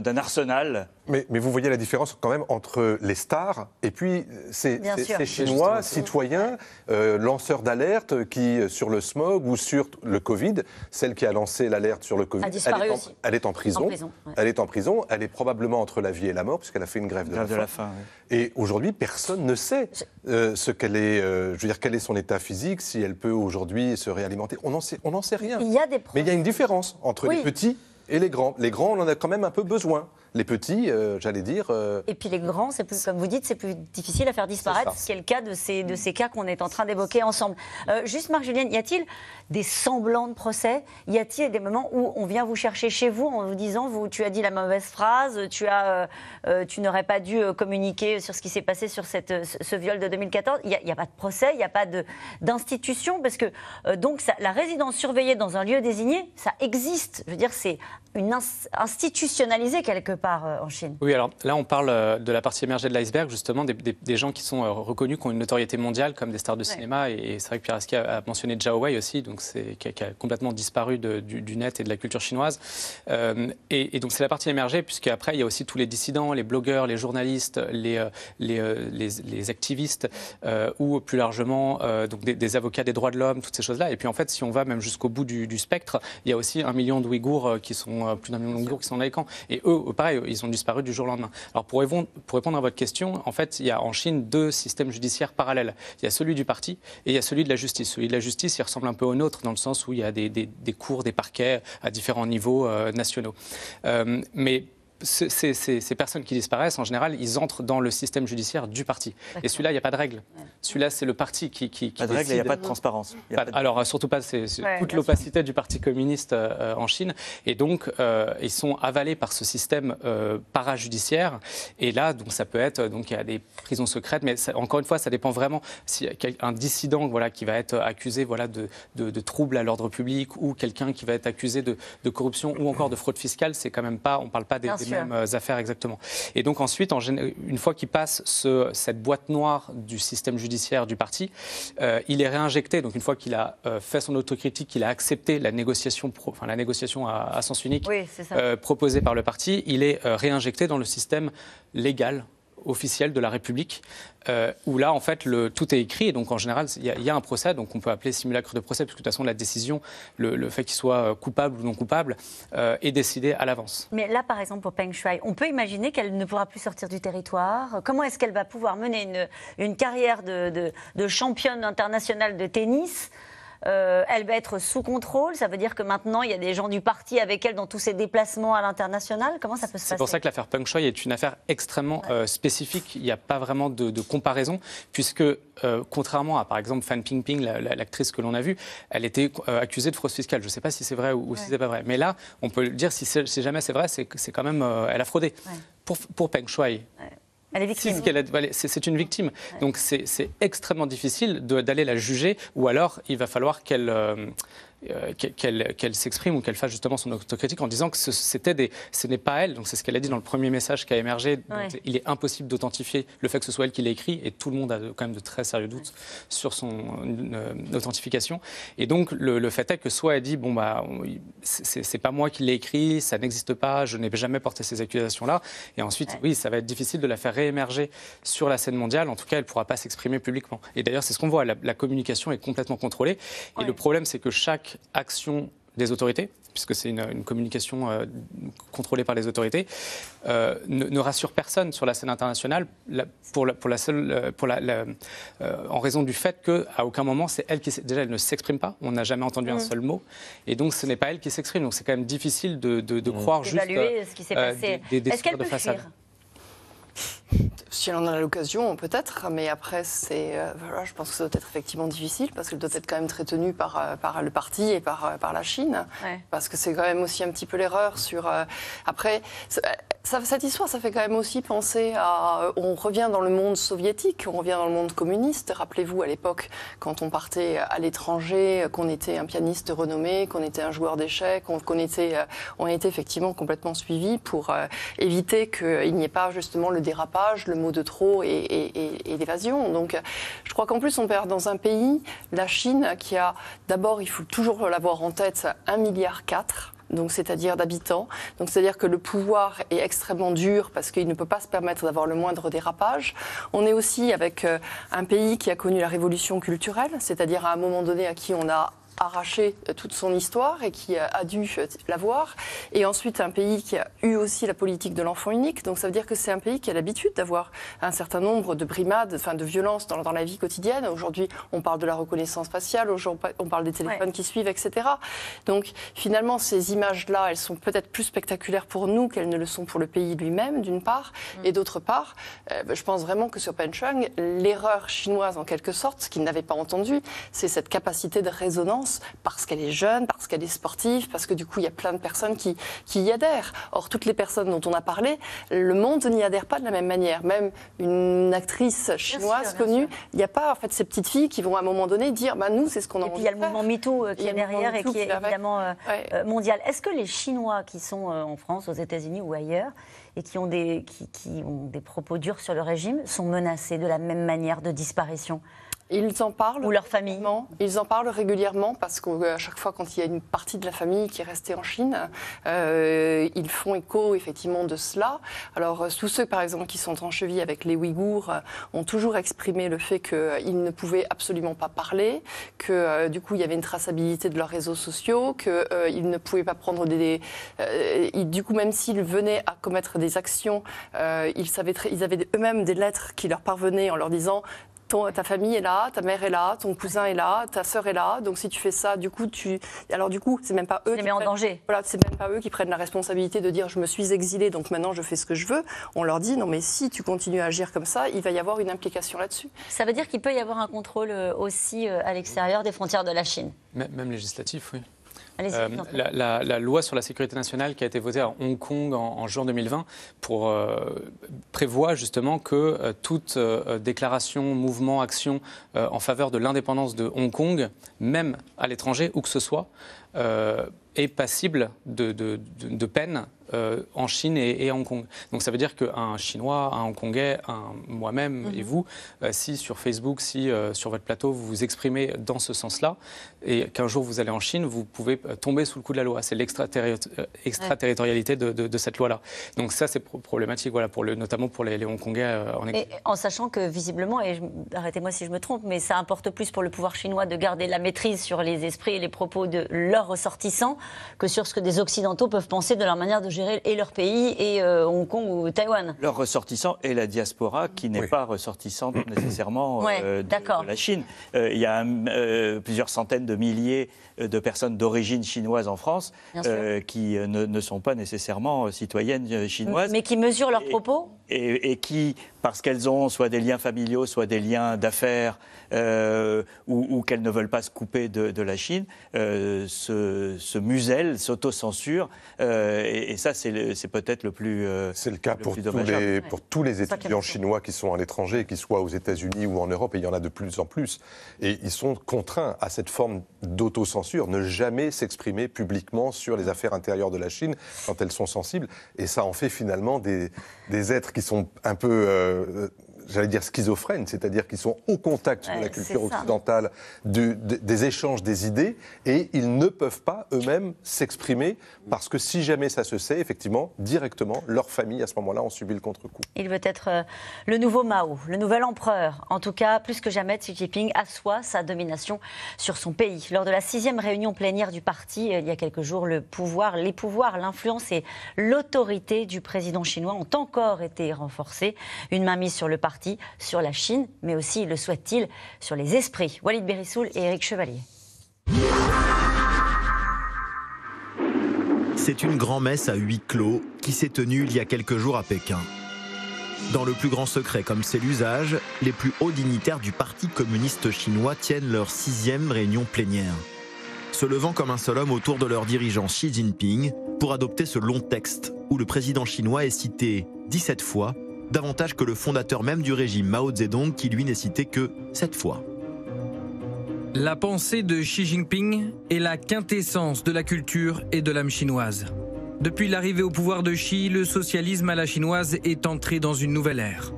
d'un arsenal mais, vous voyez la différence quand même entre les stars et puis euh, ces, Chinois, citoyens, euh, lanceurs d'alerte qui, euh, sur le smog ou sur le Covid, celle qui a lancé l'alerte sur le Covid, elle est, en, prison. Elle est en prison, elle est probablement entre la vie et la mort puisqu'elle a fait une grève de, la, faim. Et aujourd'hui, personne ne sait ce qu'elle est, je veux dire, quel est son état physique, si elle peut aujourd'hui se réalimenter. On n'en sait, sait rien. mais il y a une différence entre les petits et les grands. Les grands, on en a quand même un peu besoin les petits, euh, j'allais dire. Euh, Et puis les grands, c'est plus, comme vous dites, c'est plus difficile à faire disparaître, ce qui est le cas de ces, de ces cas qu'on est en train d'évoquer ensemble. Euh, juste, Marc-Julien, y a-t-il des semblants de procès Y a-t-il des moments où on vient vous chercher chez vous en vous disant, vous, tu as dit la mauvaise phrase, tu, n'aurais pas dû communiquer sur ce qui s'est passé sur cette, ce, viol de 2014 Il n'y a, pas de procès, il n'y a pas d'institution, parce que donc la résidence surveillée dans un lieu désigné, ça existe. Je veux dire, c'est une institutionnalisée institutionnalisé quelque part euh, en Chine. Oui, alors là, on parle euh, de la partie émergée de l'iceberg, justement, des, gens qui sont euh, reconnus, qui ont une notoriété mondiale, comme des stars de cinéma. Et, c'est vrai que Pierre a, mentionné Zhao Wei aussi, donc qui a, qui a complètement disparu du, net et de la culture chinoise. et, donc, c'est la partie émergée, puisqu'après, il y a aussi tous les dissidents, les blogueurs, les journalistes, les, les, activistes, ou plus largement, donc des, avocats des droits de l'homme, toutes ces choses-là. Et puis, en fait, si on va même jusqu'au bout du, spectre, il y a aussi un million d'Ouïghours qui sont, plus d'un million d'Ouïghours qui sont dans les camps. Et eux, ils ont disparu du jour au lendemain. Alors pour répondre, à votre question, en fait, il y a en Chine deux systèmes judiciaires parallèles. Il y a celui du parti et il y a celui de la justice. Celui de la justice, il ressemble un peu au nôtre dans le sens où il y a des, cours, des parquets à différents niveaux euh, nationaux. Euh, mais ces, personnes qui disparaissent, en général, ils entrent dans le système judiciaire du parti. Et celui-là, il n'y a pas de règle. Celui-là, c'est le parti qui. qui, qui pas de règle, il n'y a pas de transparence. Alors, euh, surtout pas, c'est toute l'opacité du Parti communiste euh, en Chine. Et donc, euh, ils sont avalés par ce système parajudiciaire. Et là, donc, ça peut être. Donc, il y a des prisons secrètes, mais encore une fois, ça dépend vraiment si un dissident voilà, qui va être accusé voilà, de, troubles à l'ordre public ou quelqu'un qui va être accusé de, corruption ou encore de fraude fiscale, c'est quand même pas. On ne parle pas des euh, affaires exactement. Et donc ensuite, une fois qu'il passe cette boîte noire du système judiciaire du parti, euh, il est réinjecté. Donc une fois qu'il a euh, fait son autocritique, qu'il a accepté la négociation, enfin, la négociation à, sens unique proposée par le parti, il est réinjecté dans le système légal officiel de la République, euh, où là, en fait, tout est écrit. Et donc, en général, il y, a un procès, donc on peut appeler simulacre de procès, parce que de toute façon, la décision, le, fait qu'il soit euh, coupable ou non coupable, euh, est décidé à l'avance. Mais là, par exemple, pour Peng Shuai, on peut imaginer qu'elle ne pourra plus sortir du territoire. Comment est-ce qu'elle va pouvoir mener une, carrière de championne internationale de tennis euh, elle va être sous contrôle. Ça veut dire que maintenant, il y a des gens du parti avec elle dans tous ses déplacements à l'international. Comment ça peut se passer C'est pour ça que l'affaire Peng Shui est une affaire extrêmement euh, spécifique. Il n'y a pas vraiment de, comparaison, puisque euh, contrairement à, par exemple, Fan Pingping, l'actrice que l'on a vue, elle était accusée de fraude fiscale. Je ne sais pas si c'est vrai ou, si c'est pas vrai. Mais là, on peut dire, si, jamais c'est vrai, c'est quand même... elle a fraudé. Pour, pour Peng Shuai, elle c'est une victime. Donc c'est extrêmement difficile d'aller la juger, ou alors il va falloir qu'elle. Euh, euh, qu'elle s'exprime ou qu'elle fasse justement son autocritique en disant que c'était des, ce n'est pas elle. Donc c'est ce qu'elle a dit dans le premier message qui a émergé. il est impossible d'authentifier le fait que ce soit elle qui l'ait écrit et tout le monde a quand même de très sérieux doutes sur son euh, authentification. Et donc le, fait est que soit elle dit bon bah c'est pas moi qui l'ai écrit, ça n'existe pas, je n'ai jamais porté ces accusations là. Et ensuite oui ça va être difficile de la faire réémerger sur la scène mondiale. En tout cas elle pourra pas s'exprimer publiquement. Et d'ailleurs c'est ce qu'on voit, la, la, communication est complètement contrôlée. Et le problème c'est que chaque action des autorités, puisque c'est une, communication euh, contrôlée par les autorités, euh, ne, rassure personne sur la scène internationale pour, pour la, seule, euh, pour la, en raison du fait qu'à aucun moment, c'est elle qui. Déjà, elle ne s'exprime pas, on n'a jamais entendu un mm. seul mot, et donc ce n'est pas elle qui s'exprime. Donc c'est quand même difficile de, mm. croire justement. juste. ce qui s'est passé. Est-ce qu'elle peut façade. fuir si elle en a l'occasion, peut-être, mais après, c'est, euh, voilà, je pense que ça doit être effectivement difficile parce qu'elle doit être quand même très tenue par, euh, par le parti et par, euh, par la Chine. Parce que c'est quand même aussi un petit peu l'erreur sur. après, cette histoire, ça fait quand même aussi penser à. On revient dans le monde soviétique, on revient dans le monde communiste. Rappelez-vous à l'époque, quand on partait à l'étranger, qu'on était un pianiste renommé, qu'on était un joueur d'échecs, qu'on était, on était effectivement complètement suivi pour éviter qu'il n'y ait pas justement le dérapage le mot de trop et, et, l'évasion. Donc je crois qu'en plus on perd dans un pays, la Chine, qui a d'abord, il faut toujours l'avoir en tête, 1,4 milliard donc c'est-à-dire d'habitants. Donc c'est-à-dire que le pouvoir est extrêmement dur parce qu'il ne peut pas se permettre d'avoir le moindre dérapage. On est aussi avec euh, un pays qui a connu la révolution culturelle, c'est-à-dire à un moment donné à qui on a arraché euh, toute son histoire et qui euh, a dû euh, l'avoir. Et ensuite, un pays qui a eu aussi la politique de l'enfant unique. Donc ça veut dire que c'est un pays qui a l'habitude d'avoir un certain nombre de brimades, enfin de violences dans, dans la vie quotidienne. Aujourd'hui, on parle de la reconnaissance faciale, aujourd'hui, on parle des téléphones qui suivent, etc. Donc finalement, ces images-là, elles sont peut-être plus spectaculaires pour nous qu'elles ne le sont pour le pays lui-même, d'une part. Mm. Et d'autre part, ben, je pense vraiment que sur Pencheng, l'erreur chinoise, en quelque sorte, ce qu'il n'avait pas entendu, c'est cette capacité de résonance parce qu'elle est jeune, parce qu'elle est sportive, parce que du coup, il y a plein de personnes qui, y adhèrent. Or, toutes les personnes dont on a parlé, le monde n'y adhère pas de la même manière. Même une actrice chinoise connue, il n'y a pas en fait ces petites filles qui vont à un moment donné dire bah, nous, c'est ce qu'on a pense. il y a le mouvement euh, MeToo qui est derrière et qui est évidemment euh, euh, mondial. Est-ce que les Chinois qui sont en France, aux États-Unis ou ailleurs, et qui ont des propos durs sur le régime, sont menacés de la même manière de disparition ils en parlent. Ou leur famille. Ils en parlent régulièrement parce qu'à chaque fois, quand il y a une partie de la famille qui est restée en Chine, euh, ils font écho effectivement de cela. Alors, euh, tous ceux, par exemple, qui sont en cheville avec les Ouïghours euh, ont toujours exprimé le fait qu'ils ne pouvaient absolument pas parler, que du coup, il y avait une traçabilité de leurs réseaux sociaux, qu'ils ne pouvaient pas prendre des. du coup, même s'ils venaient à commettre des actions, ils avaient eux-mêmes des lettres qui leur parvenaient en leur disant ta famille est là, ta mère est là, ton cousin est là, ta sœur est là. Donc si tu fais ça, du coup, tu. Alors du coup, c'est même pas eux. Qui danger. Voilà, c'est même pas eux qui prennent la responsabilité de dire je me suis exilé, donc maintenant je fais ce que je veux. On leur dit non, mais si tu continues à agir comme ça, il va y avoir une implication là-dessus. Ça veut dire qu'il peut y avoir un contrôle euh, aussi euh, à l'extérieur des frontières de la Chine. Même législatif, oui. Euh, la, loi sur la sécurité nationale qui a été votée à Hong Kong en, juin 2020 pour, euh, prévoit justement que euh, toute déclaration, mouvement, action en faveur de l'indépendance de Hong Kong, même à l'étranger, où que ce soit, est passible de peine euh, en Chine et, à Hong Kong. Donc ça veut dire qu'un Chinois, un Hongkongais, un moi-même mhm. et vous, euh, si sur Facebook, si euh, sur votre plateau, vous vous exprimez dans ce sens-là, et qu'un jour vous allez en Chine, vous pouvez tomber sous le coup de la loi. C'est l'extraterritorialité de, de, cette loi-là. Donc ça, c'est problématique, voilà, pour le, notamment pour les, les Hongkongais en exil. En sachant que visiblement, et arrêtez-moi si je me trompe, mais ça importe plus pour le pouvoir chinois de garder la maîtrise sur les esprits et les propos de leurs ressortissants que sur ce que des Occidentaux peuvent penser de leur manière de gérer et leur pays et euh, Hong Kong ou Taïwan. Leur ressortissant et la diaspora qui n'est pas ressortissante nécessairement euh, de, la Chine. Euh, il y a plusieurs centaines de milliers de personnes d'origine chinoise en France qui ne, sont pas nécessairement citoyennes chinoises. Mais qui mesurent leurs propos et, qui, parce qu'elles ont soit des liens familiaux, soit des liens d'affaires, euh, ou, qu'elles ne veulent pas se couper de, la Chine, euh, se, se, musellent, s'autocensurent. Euh, et, ça, c'est peut-être le plus. c'est le cas pour, tous les, pour, tous les, étudiants chinois qui sont à l'étranger, qu'ils soient aux États-Unis ou en Europe, et il y en a de plus en plus. Et ils sont contraints à cette forme d'autocensure, ne jamais s'exprimer publiquement sur les affaires intérieures de la Chine quand elles sont sensibles. Et ça en fait finalement des, des êtres qui sont un peu euh, j'allais dire schizophrènes, c'est-à-dire qu'ils sont au contact de la culture occidentale, des échanges des idées, et ils ne peuvent pas eux-mêmes s'exprimer, parce que si jamais ça se sait, effectivement, directement, leur famille, à ce moment-là, ont subi le contre-coup. Il veut être euh, le nouveau Mao, le nouvel empereur. En tout cas, plus que jamais, Xi Jinping assoit sa domination sur son pays. Lors de la sixième réunion plénière du parti, euh, il y a quelques jours, le pouvoir, les pouvoirs, l'influence et l'autorité du président chinois ont encore été renforcés. Une main mise sur le parti sur la Chine, mais aussi, le souhaite-t-il, sur les esprits. Walid Berissoul et Eric Chevalier. C'est une grand-messe à huis clos qui s'est tenue il y a quelques jours à Pékin. Dans le plus grand secret, comme c'est l'usage, les plus hauts dignitaires du Parti communiste chinois tiennent leur sixième réunion plénière, se levant comme un seul homme autour de leur dirigeant Xi Jinping pour adopter ce long texte où le président chinois est cité 17 fois davantage que le fondateur même du régime, Mao Zedong, qui lui n'est cité que cette fois. La pensée de Xi Jinping est la quintessence de la culture et de l'âme chinoise. Depuis l'arrivée au pouvoir de Xi, le socialisme à la chinoise est entré dans une nouvelle ère.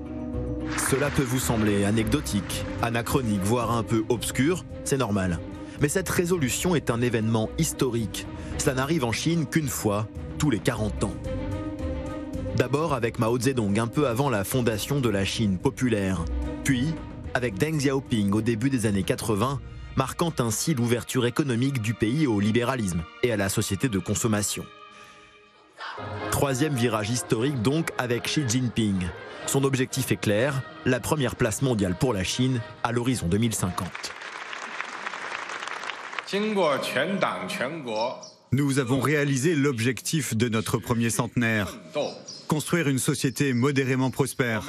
Cela peut vous sembler anecdotique, anachronique, voire un peu obscur, c'est normal. Mais cette résolution est un événement historique. Cela n'arrive en Chine qu'une fois tous les 40 ans. D'abord avec Mao Zedong un peu avant la fondation de la Chine populaire, puis avec Deng Xiaoping au début des années 80, marquant ainsi l'ouverture économique du pays au libéralisme et à la société de consommation. Troisième virage historique donc avec Xi Jinping. Son objectif est clair, la première place mondiale pour la Chine à l'horizon 2050. Nous avons réalisé l'objectif de notre premier centenaire construire une société modérément prospère.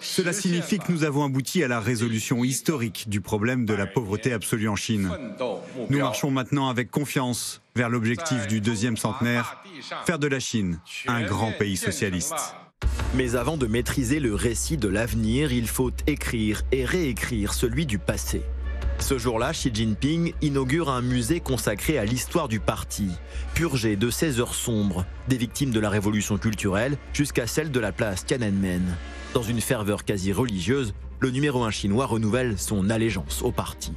Cela signifie que nous avons abouti à la résolution historique du problème de la pauvreté absolue en Chine. Nous marchons maintenant avec confiance vers l'objectif du deuxième centenaire, faire de la Chine un grand pays socialiste. Mais avant de maîtriser le récit de l'avenir, il faut écrire et réécrire celui du passé. Ce jour-là, Xi Jinping inaugure un musée consacré à l'histoire du parti, purgé de ses heures sombres, des victimes de la révolution culturelle jusqu'à celle de la place Tiananmen. Dans une ferveur quasi religieuse, le numéro un chinois renouvelle son allégeance au parti.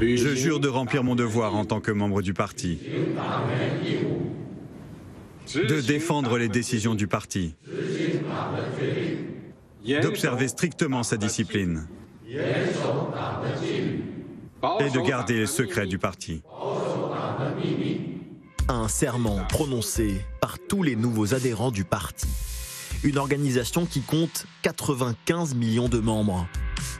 Je jure de remplir mon devoir en tant que membre du parti, de défendre les décisions du parti, d'observer strictement sa discipline et de garder les secrets du parti. Un serment prononcé par tous les nouveaux adhérents du parti. Une organisation qui compte 95 millions de membres.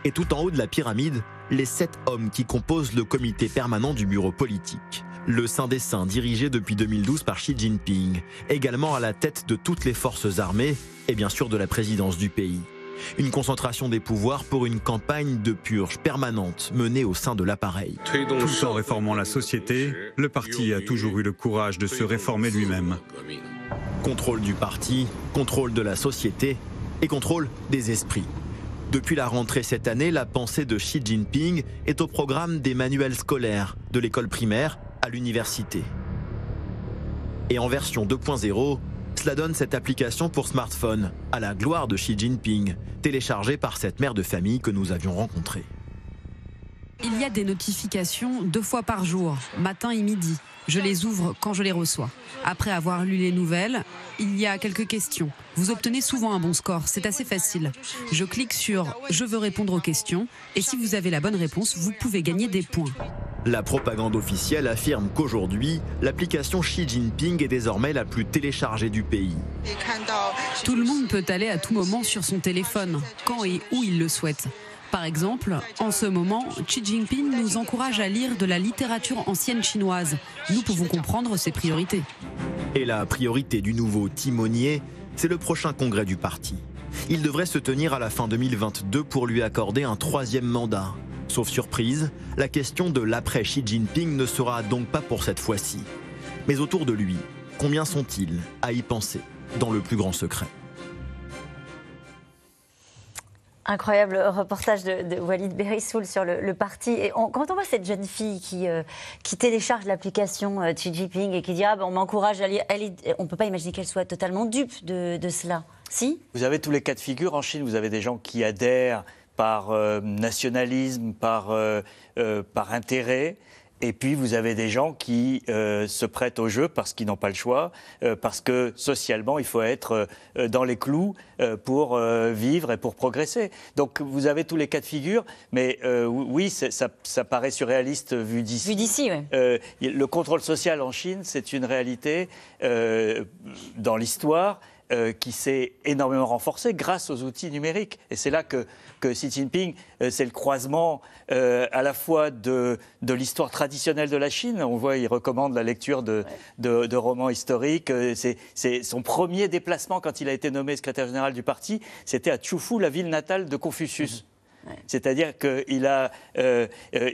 Et tout en haut de la pyramide, les sept hommes qui composent le comité permanent du bureau politique. Le Saint-Dessin, dirigé depuis 2012 par Xi Jinping, également à la tête de toutes les forces armées et bien sûr de la présidence du pays. Une concentration des pouvoirs pour une campagne de purge permanente menée au sein de l'appareil. Tout en réformant la société, le parti a toujours eu le courage de se réformer lui-même. Contrôle du parti, contrôle de la société et contrôle des esprits. Depuis la rentrée cette année, la pensée de Xi Jinping est au programme des manuels scolaires, de l'école primaire à l'université. Et en version 2.0, cela donne cette application pour smartphone, à la gloire de Xi Jinping, téléchargée par cette mère de famille que nous avions rencontrée. Il y a des notifications deux fois par jour, matin et midi. Je les ouvre quand je les reçois. Après avoir lu les nouvelles, il y a quelques questions. Vous obtenez souvent un bon score, c'est assez facile. Je clique sur Je veux répondre aux questions et si vous avez la bonne réponse, vous pouvez gagner des points. La propagande officielle affirme qu'aujourd'hui, l'application Xi Jinping est désormais la plus téléchargée du pays. Tout le monde peut aller à tout moment sur son téléphone, quand et où il le souhaite. Par exemple, en ce moment, Xi Jinping nous encourage à lire de la littérature ancienne chinoise. Nous pouvons comprendre ses priorités. Et la priorité du nouveau timonier, c'est le prochain congrès du parti. Il devrait se tenir à la fin 2022 pour lui accorder un troisième mandat. Sauf surprise, la question de l'après Xi Jinping ne sera donc pas pour cette fois-ci. Mais autour de lui, combien sont-ils à y penser dans le plus grand secret Incroyable reportage de, Walid Berissoul sur le, parti. Et quand on voit cette jeune fille qui, euh, qui télécharge l'application euh, Xi Jinping et qui dit ah ben, on m'encourage à lire », on peut pas imaginer qu'elle soit totalement dupe de, de cela. Si Vous avez tous les cas de figure en Chine. Vous avez des gens qui adhèrent par euh, nationalisme, par, par intérêt. Et puis vous avez des gens qui euh, se prêtent au jeu parce qu'ils n'ont pas le choix, euh, parce que socialement il faut être euh, dans les clous pour vivre et pour progresser. Donc vous avez tous les cas de figure, mais oui, ça, ça, paraît surréaliste vu d'ici. Vu d'ici, le contrôle social en Chine, c'est une réalité dans l'histoire. Euh, qui s'est énormément renforcé grâce aux outils numériques. Et c'est là que, Xi Jinping, euh, c'est le croisement euh, à la fois de, l'histoire traditionnelle de la Chine, on voit, il recommande la lecture de, romans historiques, c'est son premier déplacement quand il a été nommé secrétaire général du parti, c'était à Chufu, la ville natale de Confucius. Mm-hmm. C'est-à-dire qu'il a,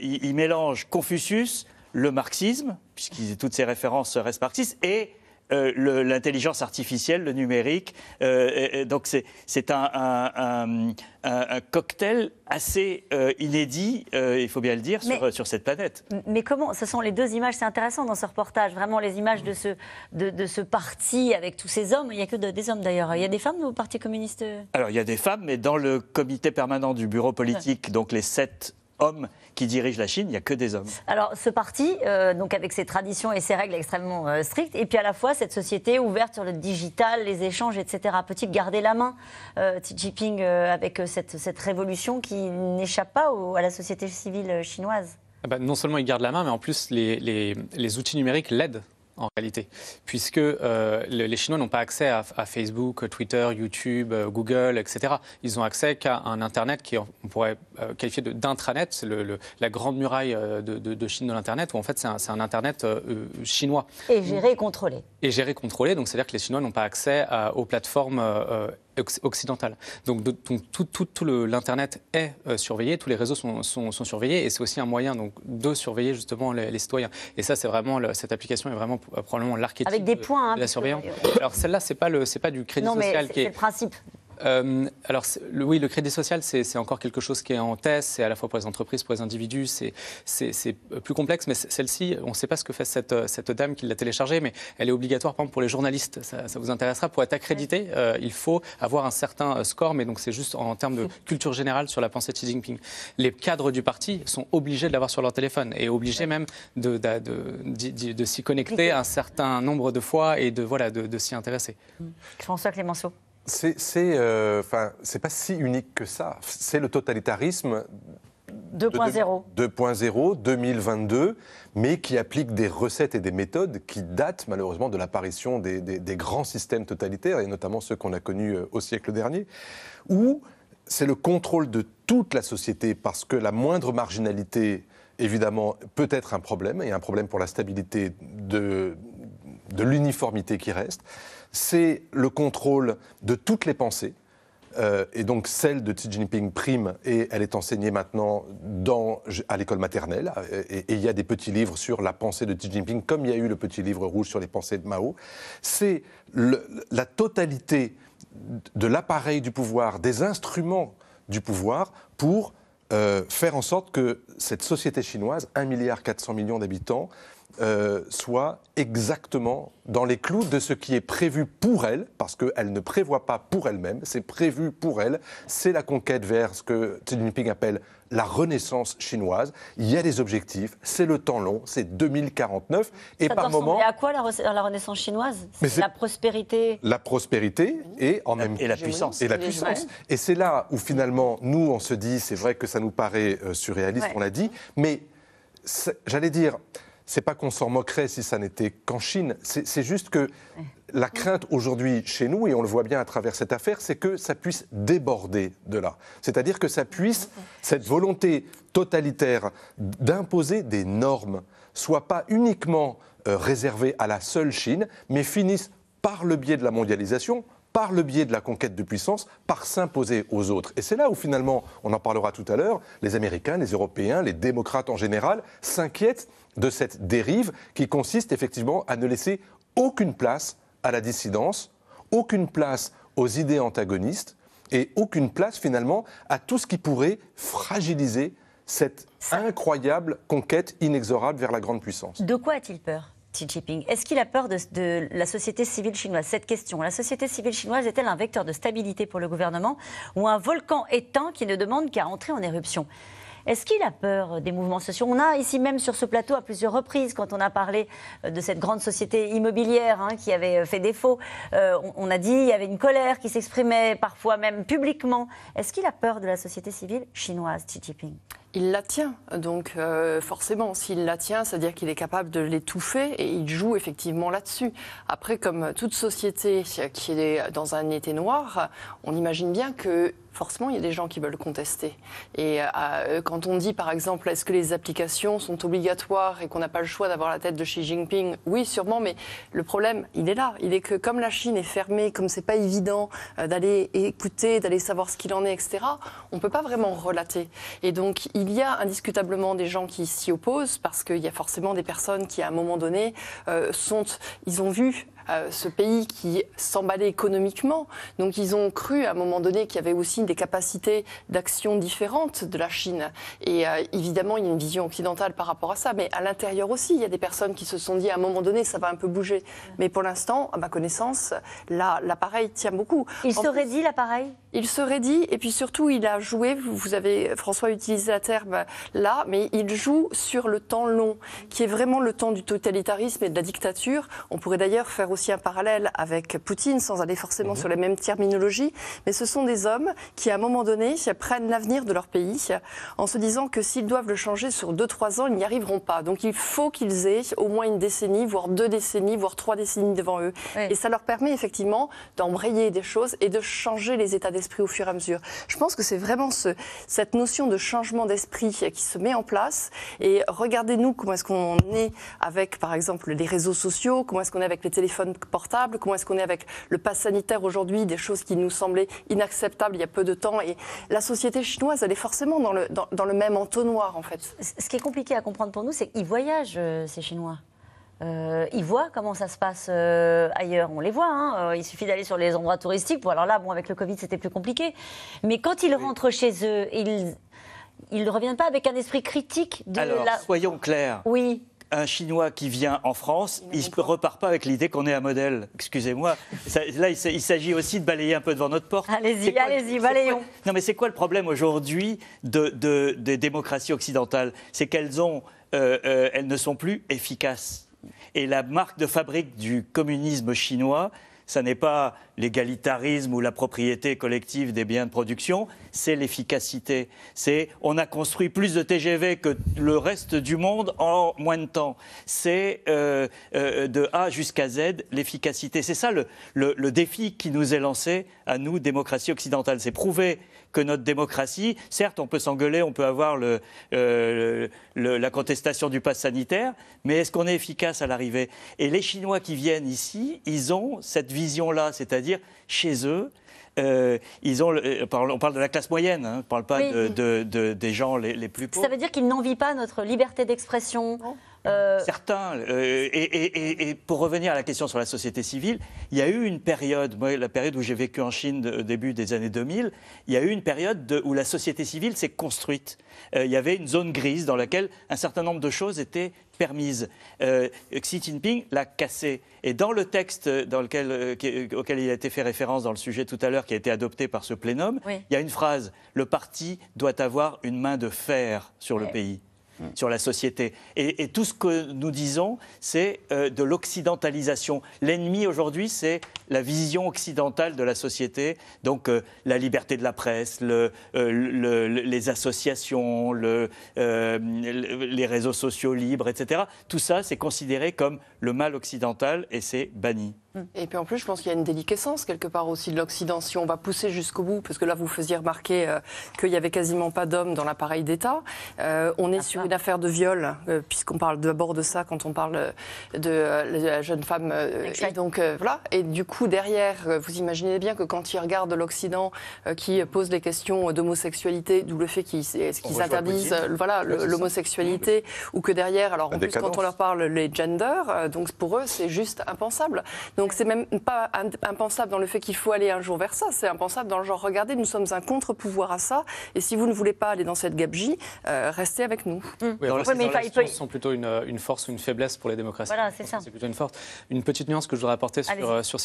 il, mélange Confucius, le marxisme, puisque toutes ses références restent marxistes, et euh, l'intelligence artificielle, le numérique. Euh, donc c'est un, un, un, cocktail assez euh, inédit, il faut bien le dire, sur, sur, cette planète. Mais comment Ce sont les deux images, c'est intéressant dans ce reportage, vraiment les images de ce, de, ce parti avec tous ces hommes. Il n'y a que des hommes d'ailleurs. Il y a des femmes au Parti communiste Alors il y a des femmes, mais dans le comité permanent du bureau politique, donc les sept hommes qui dirige la Chine, il n'y a que des hommes. Alors ce parti, euh, donc avec ses traditions et ses règles extrêmement euh, strictes, et puis à la fois cette société ouverte sur le digital, les échanges, etc. Peut-il garder la main, euh, Xi Jinping, avec cette, cette, révolution qui n'échappe pas à la société civile chinoise ah bah, non seulement il garde la main, mais en plus les, les outils numériques l'aident en réalité, puisque euh, les Chinois n'ont pas accès à, Facebook, Twitter, YouTube, euh, Google, etc. Ils ont accès qu'à un Internet qui on pourrait euh, qualifier d'intranet, c'est le, la grande muraille de, Chine de l'Internet, où en fait c'est un, Internet chinois. Et géré et contrôlé. Et géré et contrôlé, donc c'est-à-dire que les Chinois n'ont pas accès aux plateformes occidentale. Donc, donc tout, tout, l'Internet est euh, surveillé, tous les réseaux sont, sont, surveillés et c'est aussi un moyen donc, de surveiller justement les, citoyens. Et ça, c'est vraiment, cette application est vraiment probablement l'archétype hein, de la surveillance. Alors celle-là, ce n'est pas, le, pas du crédit social qui est. C'est le principe. Euh, alors oui, le crédit social, c'est encore quelque chose qui est en test, c'est à la fois pour les entreprises, pour les individus, c'est plus complexe, mais celle-ci, on ne sait pas ce que fait cette, dame qui l'a téléchargée, mais elle est obligatoire, par exemple, pour les journalistes, ça, vous intéressera, pour être accrédité, euh, il faut avoir un certain euh, score, mais donc c'est juste en, termes de culture générale sur la pensée de Xi Jinping. Les cadres du parti sont obligés de l'avoir sur leur téléphone et obligés même de, de, s'y connecter un certain nombre de fois et de, voilà, de, s'y intéresser. François Clémenceau. Euh, c'est pas si unique que ça. C'est le totalitarisme 2.0. 2.0, 2022, mais qui applique des recettes et des méthodes qui datent malheureusement de l'apparition des, grands systèmes totalitaires, et notamment ceux qu'on a connus euh, au siècle dernier, où c'est le contrôle de toute la société, parce que la moindre marginalité, évidemment, peut être un problème, et un problème pour la stabilité de l'uniformité qui reste c'est le contrôle de toutes les pensées. Euh, et donc celle de Xi Jinping prime, et elle est enseignée maintenant à l'école maternelle. Euh, et il y a des petits livres sur la pensée de Xi Jinping, comme il y a eu le petit livre rouge sur les pensées de Mao. C'est la totalité de l'appareil du pouvoir, des instruments du pouvoir pour euh, faire en sorte que cette société chinoise, 1,4 milliard d'habitants, euh, soit exactement dans les clous de ce qui est prévu pour elle, parce qu'elle ne prévoit pas pour elle-même, c'est prévu pour elle, c'est la conquête vers ce que Xi Jinping appelle la renaissance chinoise. Il y a des objectifs, c'est le temps long, c'est 2049. Et par moment. à quoi la, renaissance chinoise la prospérité. La prospérité et en même Et la puissance. Et la puissance. Et c'est là où finalement, nous, on se dit, c'est vrai que ça nous paraît euh, surréaliste, on l'a dit, mais j'allais dire, c'est pas qu'on s'en moquerait si ça n'était qu'en Chine, c'est juste que la crainte aujourd'hui chez nous, et on le voit bien à travers cette affaire, c'est que ça puisse déborder de là. C'est-à-dire que ça puisse, cette volonté totalitaire d'imposer des normes, soit pas uniquement euh, réservée à la seule Chine, mais finisse par le biais de la mondialisation, par le biais de la conquête de puissance, par s'imposer aux autres. Et c'est là où finalement, on en parlera tout à l'heure, les Américains, les Européens, les démocrates en général s'inquiètent de cette dérive qui consiste effectivement à ne laisser aucune place à la dissidence, aucune place aux idées antagonistes et aucune place finalement à tout ce qui pourrait fragiliser cette incroyable conquête inexorable vers la grande puissance. De quoi a-t-il peur Xi Jinping Est-ce qu'il a peur de, la société civile chinoise Cette question, la société civile chinoise est-elle un vecteur de stabilité pour le gouvernement ou un volcan éteint qui ne demande qu'à entrer en éruption est-ce qu'il a peur euh, des mouvements sociaux On a ici même sur ce plateau à plusieurs reprises, quand on a parlé euh, de cette grande société immobilière hein, qui avait euh, fait défaut, on, a dit il y avait une colère qui s'exprimait parfois même publiquement. Est-ce qu'il a peur de la société civile chinoise, Xi Jinping il la tient. Donc forcément, s'il la tient, c'est-à-dire qu'il est capable de l'étouffer et il joue effectivement là-dessus. Après, comme toute société qui est dans un été noir, on imagine bien que forcément, il y a des gens qui veulent contester. Et euh, euh, quand on dit, par exemple, est-ce que les applications sont obligatoires et qu'on n'a pas le choix d'avoir la tête de Xi Jinping Oui, sûrement, mais le problème, il est là. Il est que comme la Chine est fermée, comme c'est pas évident euh, d'aller écouter, d'aller savoir ce qu'il en est, etc., on ne peut pas vraiment relater. Et donc, il y a indiscutablement des gens qui s'y opposent parce qu'il y a forcément des personnes qui, à un moment donné, sont, ils ont vu euh, ce pays qui s'emballait économiquement. Donc ils ont cru à un moment donné qu'il y avait aussi des capacités d'action différentes de la Chine. Et euh, évidemment, il y a une vision occidentale par rapport à ça, mais à l'intérieur aussi, il y a des personnes qui se sont dit à un moment donné, ça va un peu bouger. Mais pour l'instant, à ma connaissance, là, l'appareil tient beaucoup. Il se rédit l'appareil Il se rédit et puis surtout, il a joué, vous avez, François utilisé la terme là, mais il joue sur le temps long, qui est vraiment le temps du totalitarisme et de la dictature. On pourrait d'ailleurs faire aussi aussi un parallèle avec Poutine, sans aller forcément mhm. sur les mêmes terminologies, mais ce sont des hommes qui, à un moment donné, prennent l'avenir de leur pays en se disant que s'ils doivent le changer sur 2-3 ans, ils n'y arriveront pas. Donc il faut qu'ils aient au moins une décennie, voire deux décennies, voire trois décennies devant eux. Et ça leur permet effectivement d'embrayer des choses et de changer les états d'esprit au fur et à mesure. Je pense que c'est vraiment ce, cette notion de changement d'esprit qui se met en place. Et regardez-nous comment est-ce qu'on est avec, par exemple, les réseaux sociaux, comment est-ce qu'on est avec les téléphones portable. comment est-ce qu'on est avec le pass sanitaire aujourd'hui, des choses qui nous semblaient inacceptables il y a peu de temps. Et la société chinoise, elle est forcément dans le, dans, le même entonnoir, en fait. Ce qui est compliqué à comprendre pour nous, c'est qu'ils voyagent, euh, ces Chinois. Euh, ils voient comment ça se passe euh, ailleurs. On les voit. Hein. il suffit d'aller sur les endroits touristiques. Bon, alors là, bon, avec le Covid, c'était plus compliqué. Mais quand ils rentrent chez eux, ils, ne reviennent pas avec un esprit critique de alors, Soyons clairs. Oui un Chinois qui vient en France, il ne repart pas avec l'idée qu'on est un modèle. Excusez-moi. Là, il s'agit aussi de balayer un peu devant notre porte. Allez-y, allez-y, balayons. non, mais c'est quoi le problème aujourd'hui des démocraties occidentales C'est qu'elles euh, euh, ne sont plus efficaces. Et la marque de fabrique du communisme chinois, ça n'est pas l'égalitarisme ou la propriété collective des biens de production, c'est l'efficacité. C'est on a construit plus de TGV que le reste du monde en moins de temps. C'est euh, euh, de A jusqu'à Z l'efficacité. C'est ça le, le, défi qui nous est lancé à nous, démocratie occidentale. C'est prouver que notre démocratie. Certes, on peut s'engueuler, on peut avoir euh, le, la contestation du pass sanitaire, mais est-ce qu'on est efficace à l'arrivée Et les Chinois qui viennent ici, ils ont cette vision-là, c'est-à-dire chez eux, euh, ils ont, euh, on parle de la classe moyenne, hein, on ne parle pas de, des gens les, les, plus pauvres. Ça veut dire qu'ils n'envient pas notre liberté d'expression, euh, Certains. Euh, et, pour revenir à la question sur la société civile, il y a eu une période, la période où j'ai vécu en Chine au début des années 2000, il y a eu une période où la société civile s'est construite. Euh, il y avait une zone grise dans laquelle un certain nombre de choses étaient permises. Xi Jinping l'a cassée. Et dans le texte dans lequel, auquel il a été fait référence dans le sujet tout à l'heure, qui a été adopté par ce plénum, il y a une phrase Le parti doit avoir une main de fer sur le pays. Mm. sur la société. Et, tout ce que nous disons, c'est euh, de l'occidentalisation. L'ennemi aujourd'hui, c'est la vision occidentale de la société, donc euh, la liberté de la presse, le, euh, les associations, euh, le, les réseaux sociaux libres, etc. Tout ça, c'est considéré comme le mal occidental et c'est banni. Et puis en plus, je pense qu'il y a une déliquescence quelque part aussi de l'Occident. Si on va pousser jusqu'au bout, parce que là, vous faisiez remarquer qu'il n'y avait quasiment pas d'hommes dans l'appareil d'État, on est ah, sur ah. une affaire de viol, puisqu'on parle d'abord de ça quand on parle de la jeune femme. et donc voilà. Et du coup, derrière, euh, vous imaginez bien que quand ils regardent l'Occident euh, qui pose des questions d'homosexualité, d'où le fait qu'ils interdisent euh, voilà, l'homosexualité, ou que derrière, alors en plus, quand on leur parle les genders, donc pour eux, c'est juste impensable. Donc c'est même pas impensable dans le fait qu'il faut aller un jour vers ça, c'est impensable dans le genre, regardez, nous sommes un contre-pouvoir à ça, et si vous ne voulez pas aller dans cette gabegie, restez avec nous. Mm. sont plutôt une, force ou une faiblesse pour les démocraties. Voilà, c'est ça. C'est plutôt une force. Une petite nuance que je voudrais apporter sur, sur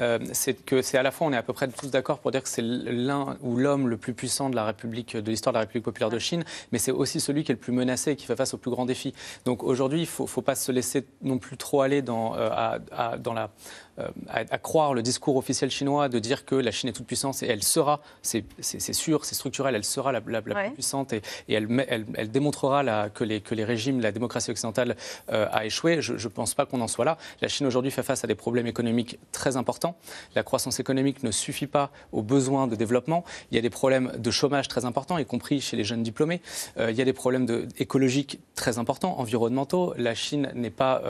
euh, c'est que c'est à la fois, on est à peu près tous d'accord pour dire que c'est l'un ou l'homme le plus puissant de la République, de l'histoire de la République populaire de Chine, mais c'est aussi celui qui est le plus menacé et qui fait face aux plus grands défis. Donc aujourd'hui, il ne faut pas se laisser non plus trop aller dans euh, la euh, à, croire le discours officiel chinois de dire que la Chine est toute puissante et elle sera, c'est sûr, c'est structurel, elle sera la, la, plus puissante et, elle, elle, démontrera la, que, les, que, les, régimes, la démocratie occidentale euh, a échoué. Je ne pense pas qu'on en soit là. La Chine aujourd'hui fait face à des problèmes économiques très importants. La croissance économique ne suffit pas aux besoins de développement. Il y a des problèmes de chômage très importants, y compris chez les jeunes diplômés. Euh, il y a des problèmes de, écologiques très importants, environnementaux. La Chine n'est pas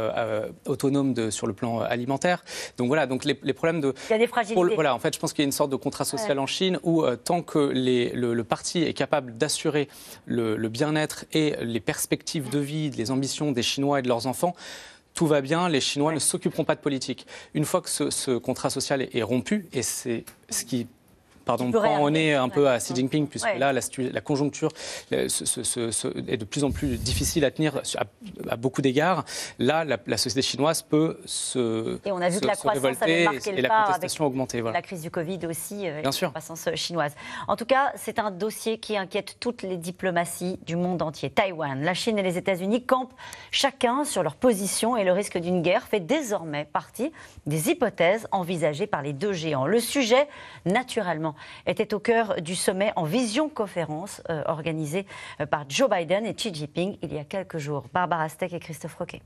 autonome de, sur le plan alimentaire. Donc voilà, donc les, problèmes de. Il y a des fragilités. voilà, en fait, je pense qu'il y a une sorte de contrat social en Chine où euh, tant que le, parti est capable d'assurer le, bien-être et les perspectives de vie, les ambitions des Chinois et de leurs enfants, tout va bien, les Chinois ne s'occuperont pas de politique. Une fois que ce, contrat social est rompu, et c'est ce qui pardon, on est un peu à Xi Jinping, puisque là, la, conjoncture est de plus en plus difficile à tenir à, beaucoup d'égards. Là, la, société chinoise peut se Et on a vu que la croissance avait marqué le pas la contestation avec La crise du Covid aussi, euh, la croissance euh, chinoise. En tout cas, c'est un dossier qui inquiète toutes les diplomaties du monde entier. Taïwan, la Chine et les États-Unis campent chacun sur leur position et le risque d'une guerre fait désormais partie des hypothèses envisagées par les deux géants. Le sujet, naturellement, était au cœur du sommet en visioconférence euh, organisé euh, par Joe Biden et Xi Jinping il y a quelques jours. Barbara Steck et Christophe Roquet.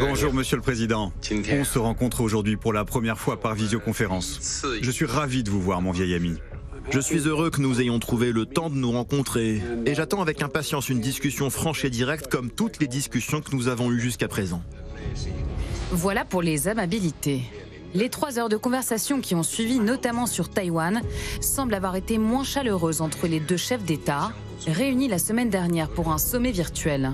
Bonjour Monsieur le Président. On se rencontre aujourd'hui pour la première fois par visioconférence. Je suis ravi de vous voir mon vieil ami. Je suis heureux que nous ayons trouvé le temps de nous rencontrer et j'attends avec impatience une discussion franche et directe comme toutes les discussions que nous avons eues jusqu'à présent. Voilà pour les amabilités. Les trois heures de conversation qui ont suivi, notamment sur Taïwan, semblent avoir été moins chaleureuses entre les deux chefs d'État, réunis la semaine dernière pour un sommet virtuel.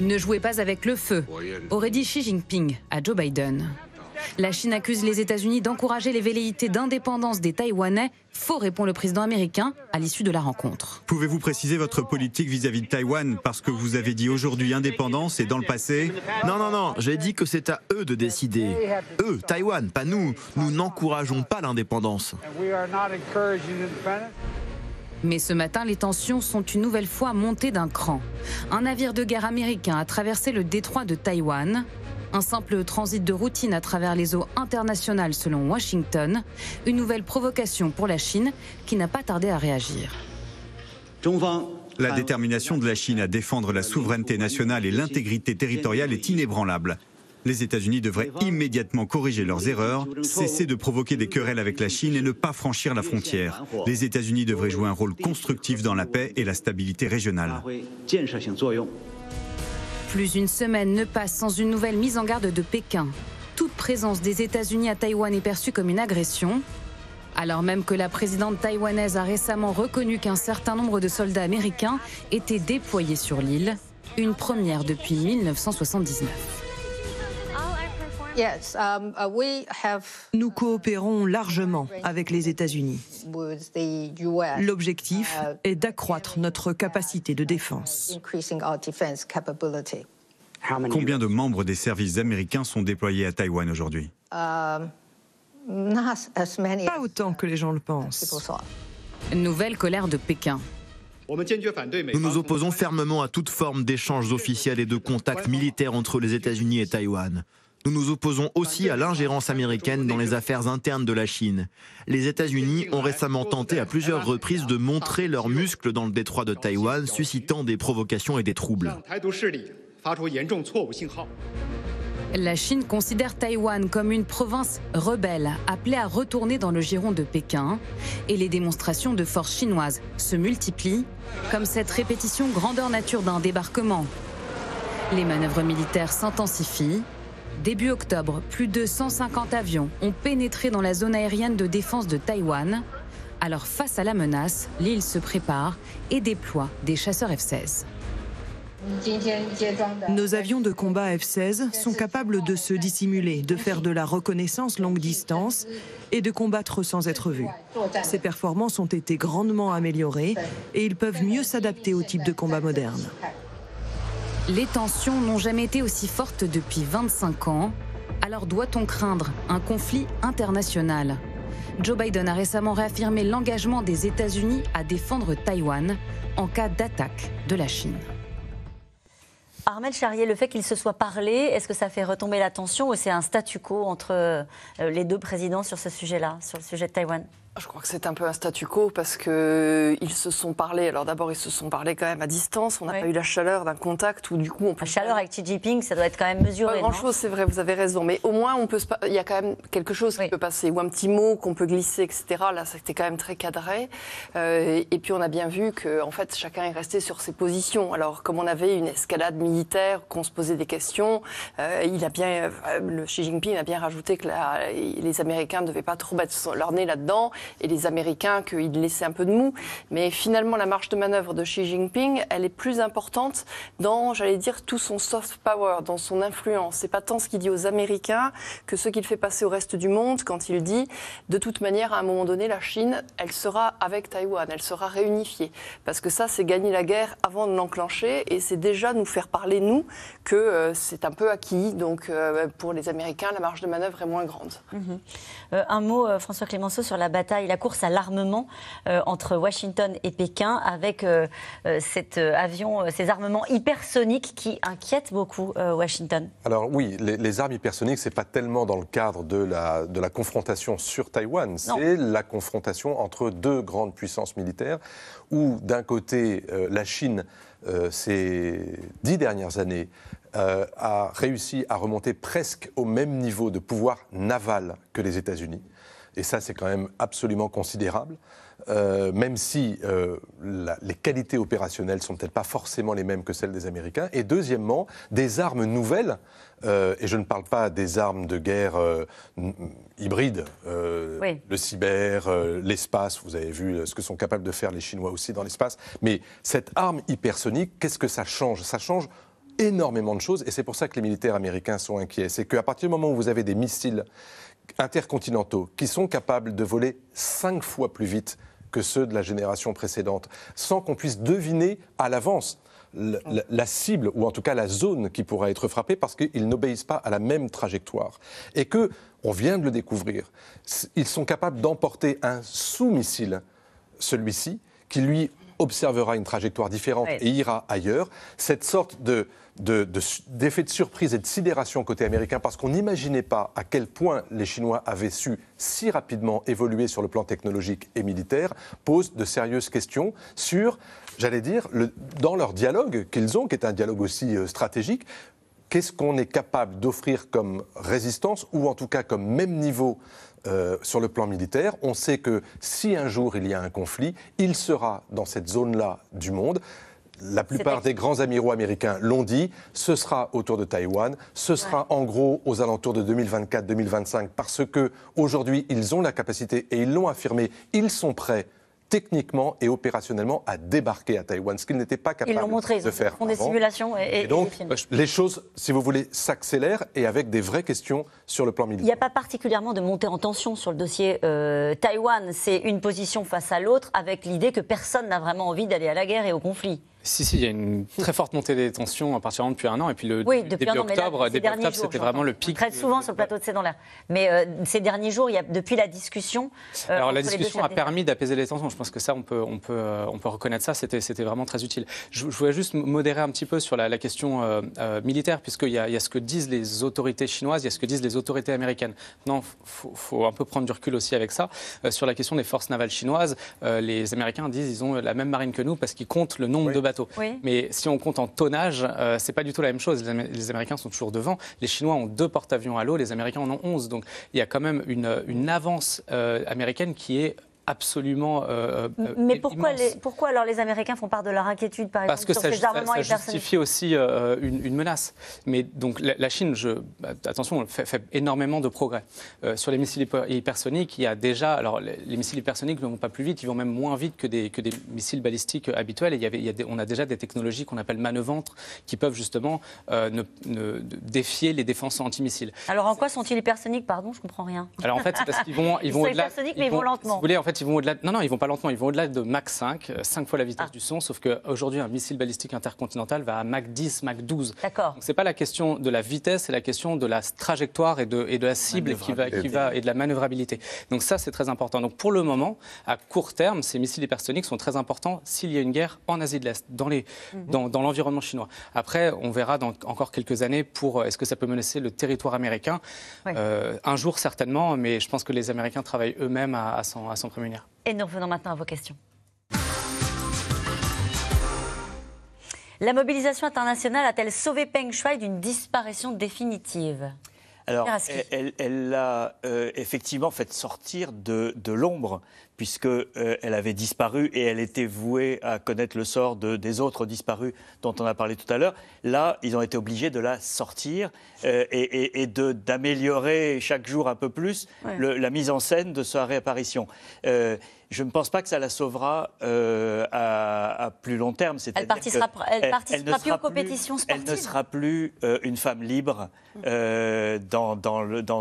Ne jouez pas avec le feu, aurait dit Xi Jinping à Joe Biden. La Chine accuse les États-Unis d'encourager les velléités d'indépendance des Taïwanais. Faux, répond le président américain à l'issue de la rencontre. Pouvez-vous préciser votre politique vis-à-vis de Taïwan Parce que vous avez dit aujourd'hui indépendance et dans le passé. Non, non, non, j'ai dit que c'est à eux de décider. Eux, Taïwan, pas nous. Nous n'encourageons pas l'indépendance. Mais ce matin, les tensions sont une nouvelle fois montées d'un cran. Un navire de guerre américain a traversé le détroit de Taïwan. Un simple transit de routine à travers les eaux internationales selon Washington, une nouvelle provocation pour la Chine qui n'a pas tardé à réagir. La détermination de la Chine à défendre la souveraineté nationale et l'intégrité territoriale est inébranlable. Les États-Unis devraient immédiatement corriger leurs erreurs, cesser de provoquer des querelles avec la Chine et ne pas franchir la frontière. Les États-Unis devraient jouer un rôle constructif dans la paix et la stabilité régionale. Ah plus une semaine ne passe sans une nouvelle mise en garde de Pékin. Toute présence des États-Unis à Taïwan est perçue comme une agression. Alors même que la présidente taïwanaise a récemment reconnu qu'un certain nombre de soldats américains étaient déployés sur l'île, une première depuis 1979. Um, uh, nous coopérons largement avec les États-Unis. L'objectif uh, est d'accroître notre capacité de défense. Combien de membres des services américains sont déployés à Taïwan aujourd'hui um, Pas autant que les gens le pensent. Nouvelle colère de Pékin. Nous nous opposons fermement à toute forme d'échanges officiels et de contacts militaires entre les États-Unis et Taïwan. Nous nous opposons aussi à l'ingérence américaine dans les affaires internes de la Chine. Les États-Unis ont récemment tenté à plusieurs reprises de montrer leurs muscles dans le détroit de Taïwan, suscitant des provocations et des troubles. La Chine considère Taïwan comme une province rebelle, appelée à retourner dans le giron de Pékin. Et les démonstrations de force chinoises se multiplient, comme cette répétition grandeur nature d'un débarquement. Les manœuvres militaires s'intensifient Début octobre, plus de 150 avions ont pénétré dans la zone aérienne de défense de Taïwan. Alors face à la menace, l'île se prépare et déploie des chasseurs F-16. Nos avions de combat F-16 sont capables de se dissimuler, de faire de la reconnaissance longue distance et de combattre sans être vus. Ces performances ont été grandement améliorées et ils peuvent mieux s'adapter au type de combat moderne. Les tensions n'ont jamais été aussi fortes depuis 25 ans. Alors doit-on craindre un conflit international Joe Biden a récemment réaffirmé l'engagement des États-Unis à défendre Taïwan en cas d'attaque de la Chine. Armel Charrier, le fait qu'il se soit parlé, est-ce que ça fait retomber la tension ou c'est un statu quo entre euh, les deux présidents sur ce sujet-là, sur le sujet de Taïwan je crois que c'est un peu un statu quo parce que ils se sont parlé. Alors d'abord, ils se sont parlé quand même à distance. On n'a pas eu la chaleur d'un contact ou du coup on peut. La chaleur avec Xi Jinping, ça doit être quand même mesuré. Pas grand chose, c'est vrai. Vous avez raison, mais au moins on peut. Il y a quand même quelque chose qui peut passer ou un petit mot qu'on peut glisser, etc. Là, c'était quand même très cadré. Euh, et puis on a bien vu que en fait chacun est resté sur ses positions. Alors comme on avait une escalade militaire, qu'on se posait des questions, euh, il a bien euh, le Xi Jinping a bien rajouté que les Américains ne devaient pas trop mettre leur nez là-dedans et les Américains qu'il laissait un peu de mou. Mais finalement, la marge de manœuvre de Xi Jinping, elle est plus importante dans, j'allais dire, tout son soft power, dans son influence. C'est pas tant ce qu'il dit aux Américains que ce qu'il fait passer au reste du monde quand il dit, de toute manière, à un moment donné, la Chine, elle sera avec Taïwan, elle sera réunifiée. Parce que ça, c'est gagner la guerre avant de l'enclencher et c'est déjà nous faire parler, nous, que euh, c'est un peu acquis. Donc, euh, pour les Américains, la marge de manœuvre est moins grande. Mm-hmm. Euh, un mot, François Clémenceau, sur la bataille la course à l'armement euh, entre Washington et Pékin avec euh, euh, avion, ces armements hypersoniques qui inquiètent beaucoup Washington. Alors oui, les, armes hypersoniques, c'est pas tellement dans le cadre de la, confrontation sur Taïwan, c'est la confrontation entre deux grandes puissances militaires où d'un côté la Chine ces dix dernières années a réussi à remonter presque au même niveau de pouvoir naval que les États-Unis et ça c'est quand même absolument considérable, euh, même si euh, les qualités opérationnelles sont elles pas forcément les mêmes que celles des Américains, et deuxièmement, des armes nouvelles, euh, et je ne parle pas des armes de guerre hybrides, le cyber, l'espace, vous avez vu ce que sont capables de faire les Chinois aussi dans l'espace, mais cette arme hypersonique, qu'est-ce que ça change Ça change énormément de choses, et c'est pour ça que les militaires américains sont inquiets. C'est qu'à partir du moment où vous avez des missiles intercontinentaux qui sont capables de voler cinq fois plus vite que ceux de la génération précédente, sans qu'on puisse deviner à l'avance ah. la, cible ou en tout cas la zone qui pourra être frappée parce qu'ils n'obéissent pas à la même trajectoire et que on vient de le découvrir. Ils sont capables d'emporter un sous-missile, celui-ci, qui lui observera une trajectoire différente et ira ailleurs. Cette sorte de d'effet de, surprise et de sidération côté américain parce qu'on n'imaginait pas à quel point les Chinois avaient su si rapidement évoluer sur le plan technologique et militaire, pose de sérieuses questions sur, j'allais dire, le, dans leur dialogue qu'ils ont, qui est un dialogue aussi euh, stratégique, qu'est-ce qu'on est capable d'offrir comme résistance ou en tout cas comme même niveau euh, sur le plan militaire. On sait que si un jour il y a un conflit, il sera dans cette zone-là du monde la plupart des grands amiraux américains l'ont dit, ce sera autour de Taïwan, ce sera en gros aux alentours de 2024-2025 parce que aujourd'hui ils ont la capacité et ils l'ont affirmé, ils sont prêts techniquement et opérationnellement à débarquer à Taïwan, ce qu'ils n'étaient pas capables ils montré, ils de montré, Ils font des simulations et, donc les choses, si vous voulez, s'accélèrent et avec des vraies questions sur le plan militaire. Il n'y a pas particulièrement de montée en tension sur le dossier euh, Taïwan. C'est une position face à l'autre avec l'idée que personne n'a vraiment envie d'aller à la guerre et au conflit. Si, si, il y a une très forte montée des tensions à partir de depuis un an. Et puis le début octobre, début octobre, c'était vraiment le pic. Très souvent sur le plateau de C'est dans l'air. Mais euh, ces derniers jours, il y a, depuis la discussion. Euh, Alors la discussion a permis d'apaiser les tensions. Je pense que ça, on peut, on peut, euh, on peut reconnaître ça. C'était vraiment très utile. Je, voulais juste modérer un petit peu sur la, question militaire, puisqu'il y, y, a ce que disent les autorités chinoises, il y a ce que disent les autorités américaines. Non, il faut, un peu prendre du recul aussi avec ça. sur la question des forces navales chinoises, les Américains disent qu'ils ont la même marine que nous parce qu'ils comptent le nombre de mais si on compte en tonnage, ce euh, c'est pas du tout la même chose. Les, Américains sont toujours devant. Les Chinois ont deux porte-avions à l'eau, les Américains en ont onze. Donc il y a quand même une, avance euh, américaine qui est absolument. Euh, euh, mais pourquoi, les, pourquoi alors les Américains font part de leur inquiétude par Parce exemple, que sur ça, ces armements ça, ça justifie aussi euh, une, menace. Mais donc la, Chine, je, bah, attention, fait, énormément de progrès sur les missiles hypersoniques. Il y a déjà, alors les, missiles hypersoniques ne vont pas plus vite, ils vont même moins vite que des, que des missiles balistiques habituels. Et il y avait, on a déjà des technologies qu'on appelle manœuvrantes qui peuvent justement ne, défier les défenses antimissiles. Alors en quoi sont-ils hypersoniques Pardon, je comprends rien. Alors en fait, parce qu'ils vont, ils vont, sont hypersoniques, mais ils vont lentement. en fait, ils vont au-delà. De... Non, non, ils vont pas lentement. Ils vont au-delà de Mach 5, 5 euh, fois la vitesse ah. du son. Sauf qu'aujourd'hui, un missile balistique intercontinental va à Mach 10, Mach 12. D'accord. Donc, c'est pas la question de la vitesse, c'est la question de la trajectoire et de, et de la cible qui qui va, et de la manœuvrabilité. Donc, ça, c'est très important. Donc, pour le moment, à court terme, ces missiles hypersoniques sont très importants s'il y a une guerre en Asie de l'Est, dans, les, mhm. dans, l'environnement chinois. Après, on verra dans encore quelques années pour euh, est-ce que ça peut menacer le territoire américain. Euh, un jour, certainement, mais je pense que les Américains travaillent eux-mêmes à, à s'en prémunir. Et nous revenons maintenant à vos questions. La mobilisation internationale a-t-elle sauvé Peng Shuai d'une disparition définitive alors, elle l'a euh, effectivement fait sortir de, l'ombre, puisqu'elle euh, elle avait disparu et elle était vouée à connaître le sort des autres disparus dont on a parlé tout à l'heure. Là, ils ont été obligés de la sortir euh, et, d'améliorer chaque jour un peu plus la mise en scène de sa réapparition je ne pense pas que ça la sauvera euh, à, plus long terme. Elle participera, elle, participera plus aux compétitions sportives. Elle ne sera plus euh, une femme libre euh, dans,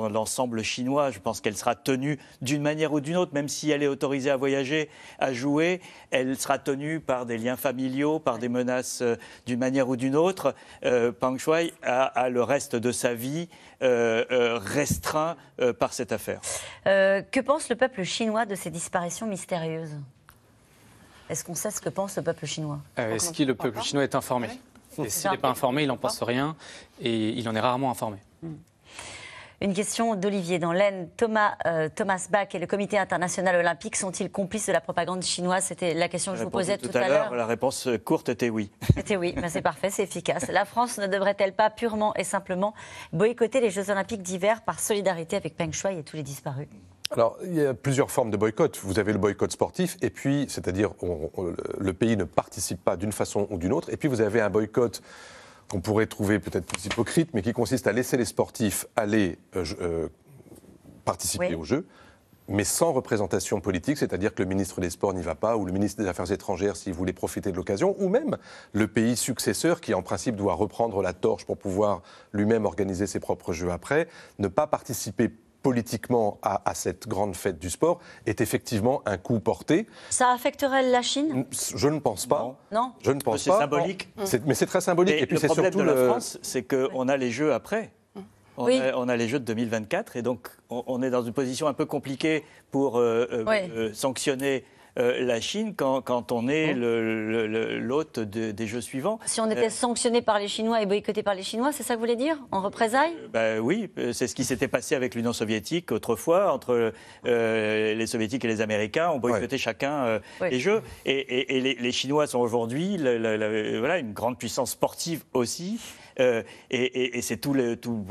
l'ensemble chinois. Je pense qu'elle sera tenue d'une manière ou d'une autre, même si elle est autorisée à voyager, à jouer, elle sera tenue par des liens familiaux, par des menaces d'une manière ou d'une autre. Pang Shuai a, le reste de sa vie euh, euh, restreint euh, par cette affaire. que pense le peuple chinois de ces disparitions mystérieuses Est-ce qu'on sait ce que pense le peuple chinois Est-ce que le peuple chinois est informé s'il n'est pas informé, il n'en pense rien et il en est rarement informé. Mm. Une question d'Olivier dans l'Aisne. Thomas, euh, Thomas Bach et le Comité international olympique sont-ils complices de la propagande chinoise C'était la question que je vous posais tout, à l'heure. La réponse euh, courte était oui. C'était oui, c'est parfait, c'est efficace. La France ne devrait-elle pas purement et simplement boycotter les Jeux olympiques d'hiver par solidarité avec Peng Shuai et tous les disparus alors, il y a plusieurs formes de boycott. Vous avez le boycott sportif, et puis, c'est-à-dire, le pays ne participe pas d'une façon ou d'une autre, et puis vous avez un boycott qu'on pourrait trouver peut-être plus hypocrite, mais qui consiste à laisser les sportifs aller euh, euh, participer aux Jeux, mais sans représentation politique, c'est-à-dire que le ministre des Sports n'y va pas, ou le ministre des Affaires étrangères s'il voulait profiter de l'occasion, ou même le pays successeur qui en principe doit reprendre la torche pour pouvoir lui-même organiser ses propres jeux après, ne pas participer politiquement à, cette grande fête du sport est effectivement un coup porté. Ça affecterait la Chine Je ne pense pas. Non. Je ne pense pas. C'est symbolique. Mais c'est très symbolique. Et, puis c'est surtout de la France, c'est qu'on a les Jeux après. On, a, les Jeux de 2024 et donc on, est dans une position un peu compliquée pour euh, euh, euh, sanctionner euh, la Chine quand, on est mmh. l'hôte des Jeux suivants. Si on était euh, sanctionné par les Chinois et boycotté par les Chinois, c'est ça que vous voulez dire En représailles euh, bah Oui, c'est ce qui s'était passé avec l'Union soviétique autrefois, entre les Soviétiques et les Américains. On boycottait chacun les Jeux. Et, les, Chinois sont aujourd'hui voilà, une grande puissance sportive aussi. et, c'est tout, tout,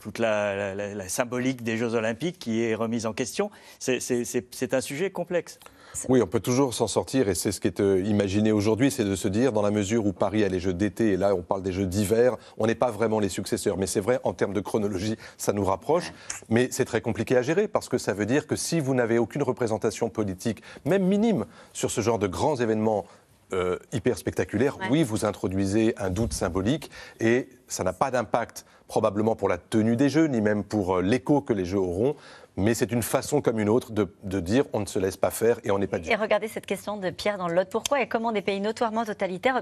toute la, symbolique des Jeux Olympiques qui est remise en question. C'est un sujet complexe. Oui, on peut toujours s'en sortir et c'est ce qui est euh, imaginé aujourd'hui, c'est de se dire, dans la mesure où Paris a les Jeux d'été et là on parle des Jeux d'hiver, on n'est pas vraiment les successeurs. Mais c'est vrai, en termes de chronologie, ça nous rapproche. Mais c'est très compliqué à gérer parce que ça veut dire que si vous n'avez aucune représentation politique, même minime, sur ce genre de grands événements euh, hyper spectaculaires, oui, vous introduisez un doute symbolique et ça n'a pas d'impact probablement pour la tenue des Jeux, ni même pour euh, l'écho que les Jeux auront, mais c'est une façon comme une autre de, dire on ne se laisse pas faire et on n'est pas tout. Et regardez cette question de Pierre dans l'autre Pourquoi et comment des pays notoirement totalitaires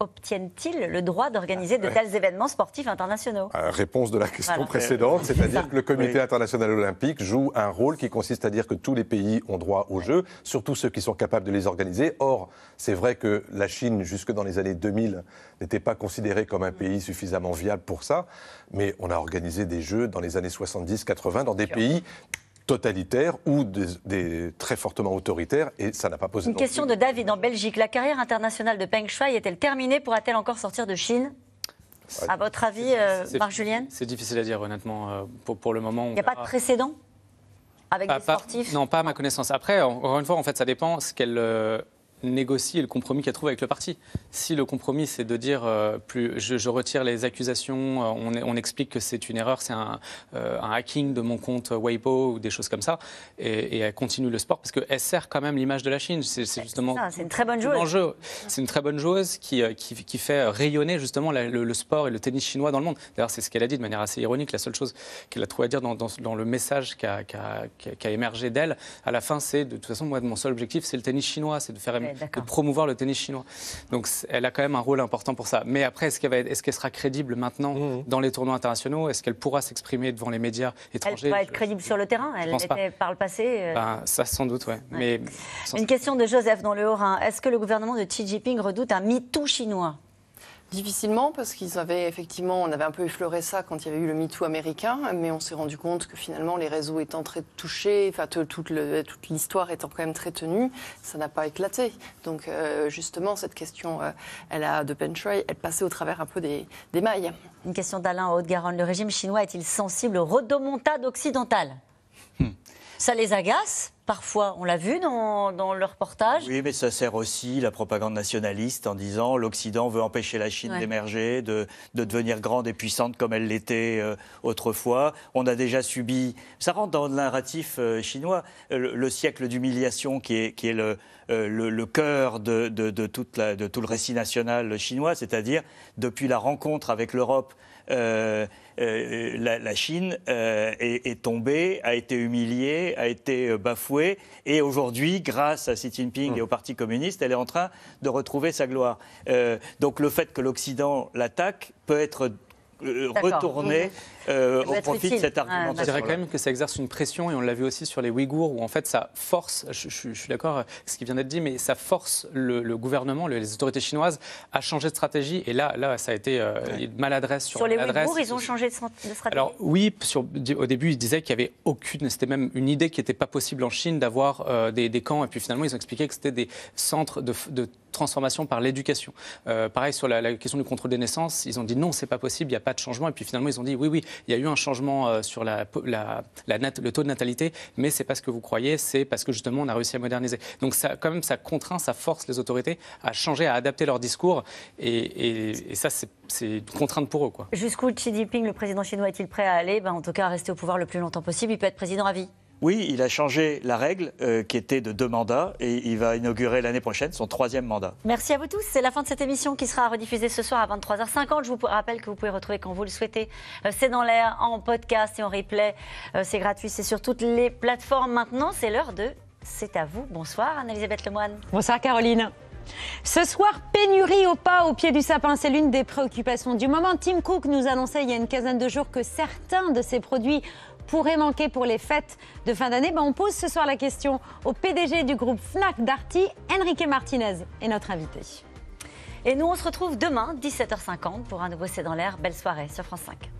obtiennent-ils le droit d'organiser de ah, tels événements sportifs internationaux euh, Réponse de la question précédente, c'est-à-dire que le Comité international olympique joue un rôle qui consiste à dire que tous les pays ont droit aux Jeux, surtout ceux qui sont capables de les organiser. Or, c'est vrai que la Chine, jusque dans les années 2000, n'était pas considérée comme un mm. pays suffisamment viable pour ça, mais on a organisé des Jeux dans les années 70-80 dans des pays totalitaires ou des, très fortement autoritaires, et ça n'a pas posé. Une question de David en Belgique. La carrière internationale de Peng Shuai est-elle terminée Pourra-t-elle encore sortir de Chine à votre avis, euh, Marc Julien C'est difficile à dire, honnêtement. Euh, pour, pour le moment, il n'y a pas de précédent avec ah, des sportifs Non, pas à ma connaissance. Après, encore une fois, en fait, ça dépend ce qu'elle euh, négocie le compromis qu'elle trouve avec le parti. Si le compromis, c'est de dire euh, plus, je, retire les accusations, euh, on, on, explique que c'est une erreur, c'est euh, un, hacking de mon compte Weibo ou des choses comme ça, et, elle continue le sport parce qu'elle sert quand même l'image de la Chine. C'est justement c'est une très bonne joueuse. C'est une très bonne joueuse qui, qui, fait rayonner justement le, sport et le tennis chinois dans le monde. D'ailleurs, c'est ce qu'elle a dit de manière assez ironique. La seule chose qu'elle a trouvé à dire dans, le message qui a, émergé d'elle, à la fin, c'est de toute façon, moi, mon seul objectif, c'est le tennis chinois, c'est de faire de promouvoir le tennis chinois. Donc elle a quand même un rôle important pour ça. Mais après, est-ce qu'elle sera crédible maintenant mmh. dans les tournois internationaux Est-ce qu'elle pourra s'exprimer devant les médias étrangers Elle va être crédible sur le terrain. Elle l'était par le passé. Euh. Ben, ça, sans doute, oui. Mais, Une question de Joseph dans le Haut-Rhin. Est-ce que le gouvernement de Xi Jinping redoute un MeToo chinois Difficilement, parce qu'ils avaient effectivement, on avait un peu effleuré ça quand il y avait eu le MeToo américain, mais on s'est rendu compte que finalement, les réseaux étant très touchés, enfin, toute l'histoire étant quand même très tenue, ça n'a pas éclaté. Donc, euh, justement, cette question, euh, elle a de Pentray, elle passait au travers un peu des, mailles. Une question d'Alain Haute-Garonne. Le régime chinois est-il sensible aux redemontades occidentales hmm. Ça les agace parfois. On l'a vu dans, dans, le reportage. Oui, mais ça sert aussi la propagande nationaliste en disant l'Occident veut empêcher la Chine d'émerger, de, devenir grande et puissante comme elle l'était euh, autrefois. On a déjà subi, ça rentre dans le narratif euh, chinois, le, siècle d'humiliation qui est, euh, le, cœur de, toute de tout le récit national chinois, c'est-à-dire depuis la rencontre avec l'Europe euh, euh, euh, la, Chine est, tombée, a été humiliée, a été bafouée, et aujourd'hui, grâce à Xi Jinping et au Parti communiste, elle est en train de retrouver sa gloire. donc le fait que l'Occident l'attaque peut être euh, retourner euh, au profit de cette ah, argumentation. Je dirais quand même que ça exerce une pression, et on l'a vu aussi sur les Ouïghours, où en fait ça force, je, suis d'accord avec ce qui vient d'être dit, mais ça force le, gouvernement, les autorités chinoises à changer de stratégie. Et là, là ça a été euh, maladresse sur, les Ouïghours, ils ont changé de stratégie Alors oui, sur, au début, ils disaient qu'il n'y avait aucune, c'était même une idée qui n'était pas possible en Chine d'avoir des, camps, et puis finalement, ils ont expliqué que c'était des centres de transformation par l'éducation. Euh, pareil sur la, question du contrôle des naissances, ils ont dit non, c'est pas possible, il n'y a pas de changement. Et puis finalement, ils ont dit oui, oui, il y a eu un changement euh, sur la, le taux de natalité, mais c'est pas ce que vous croyez, c'est parce que justement on a réussi à moderniser. Donc ça, quand même, ça contraint, ça force les autorités à changer, à adapter leur discours. Et, ça, c'est une contrainte pour eux. Jusqu'où Xi Jinping, le président chinois, est-il prêt à aller ben, En tout cas, à rester au pouvoir le plus longtemps possible. Il peut être président à vie. Oui, il a changé la règle euh, qui était de deux mandats et il va inaugurer l'année prochaine son troisième mandat. Merci à vous tous. C'est la fin de cette émission qui sera rediffusée ce soir à 23h50. Je vous rappelle que vous pouvez retrouver quand vous le souhaitez euh, C'est dans l'air en podcast et en replay. Euh, c'est gratuit, c'est sur toutes les plateformes maintenant. C'est l'heure de C'est à vous. Bonsoir Anne-Elisabeth Lemoine. Bonsoir Caroline. Ce soir, pénurie au pas au pied du sapin, c'est l'une des préoccupations du moment. Tim Cook nous annonçait il y a une quinzaine de jours que certains de ses produits pourrait manquer pour les fêtes de fin d'année ben, On pose ce soir la question au PDG du groupe Fnac Darty, Enrique Martinez, est notre invité. Et nous, on se retrouve demain, 17h50, pour un nouveau C'est dans l'air. Belle soirée sur France 5.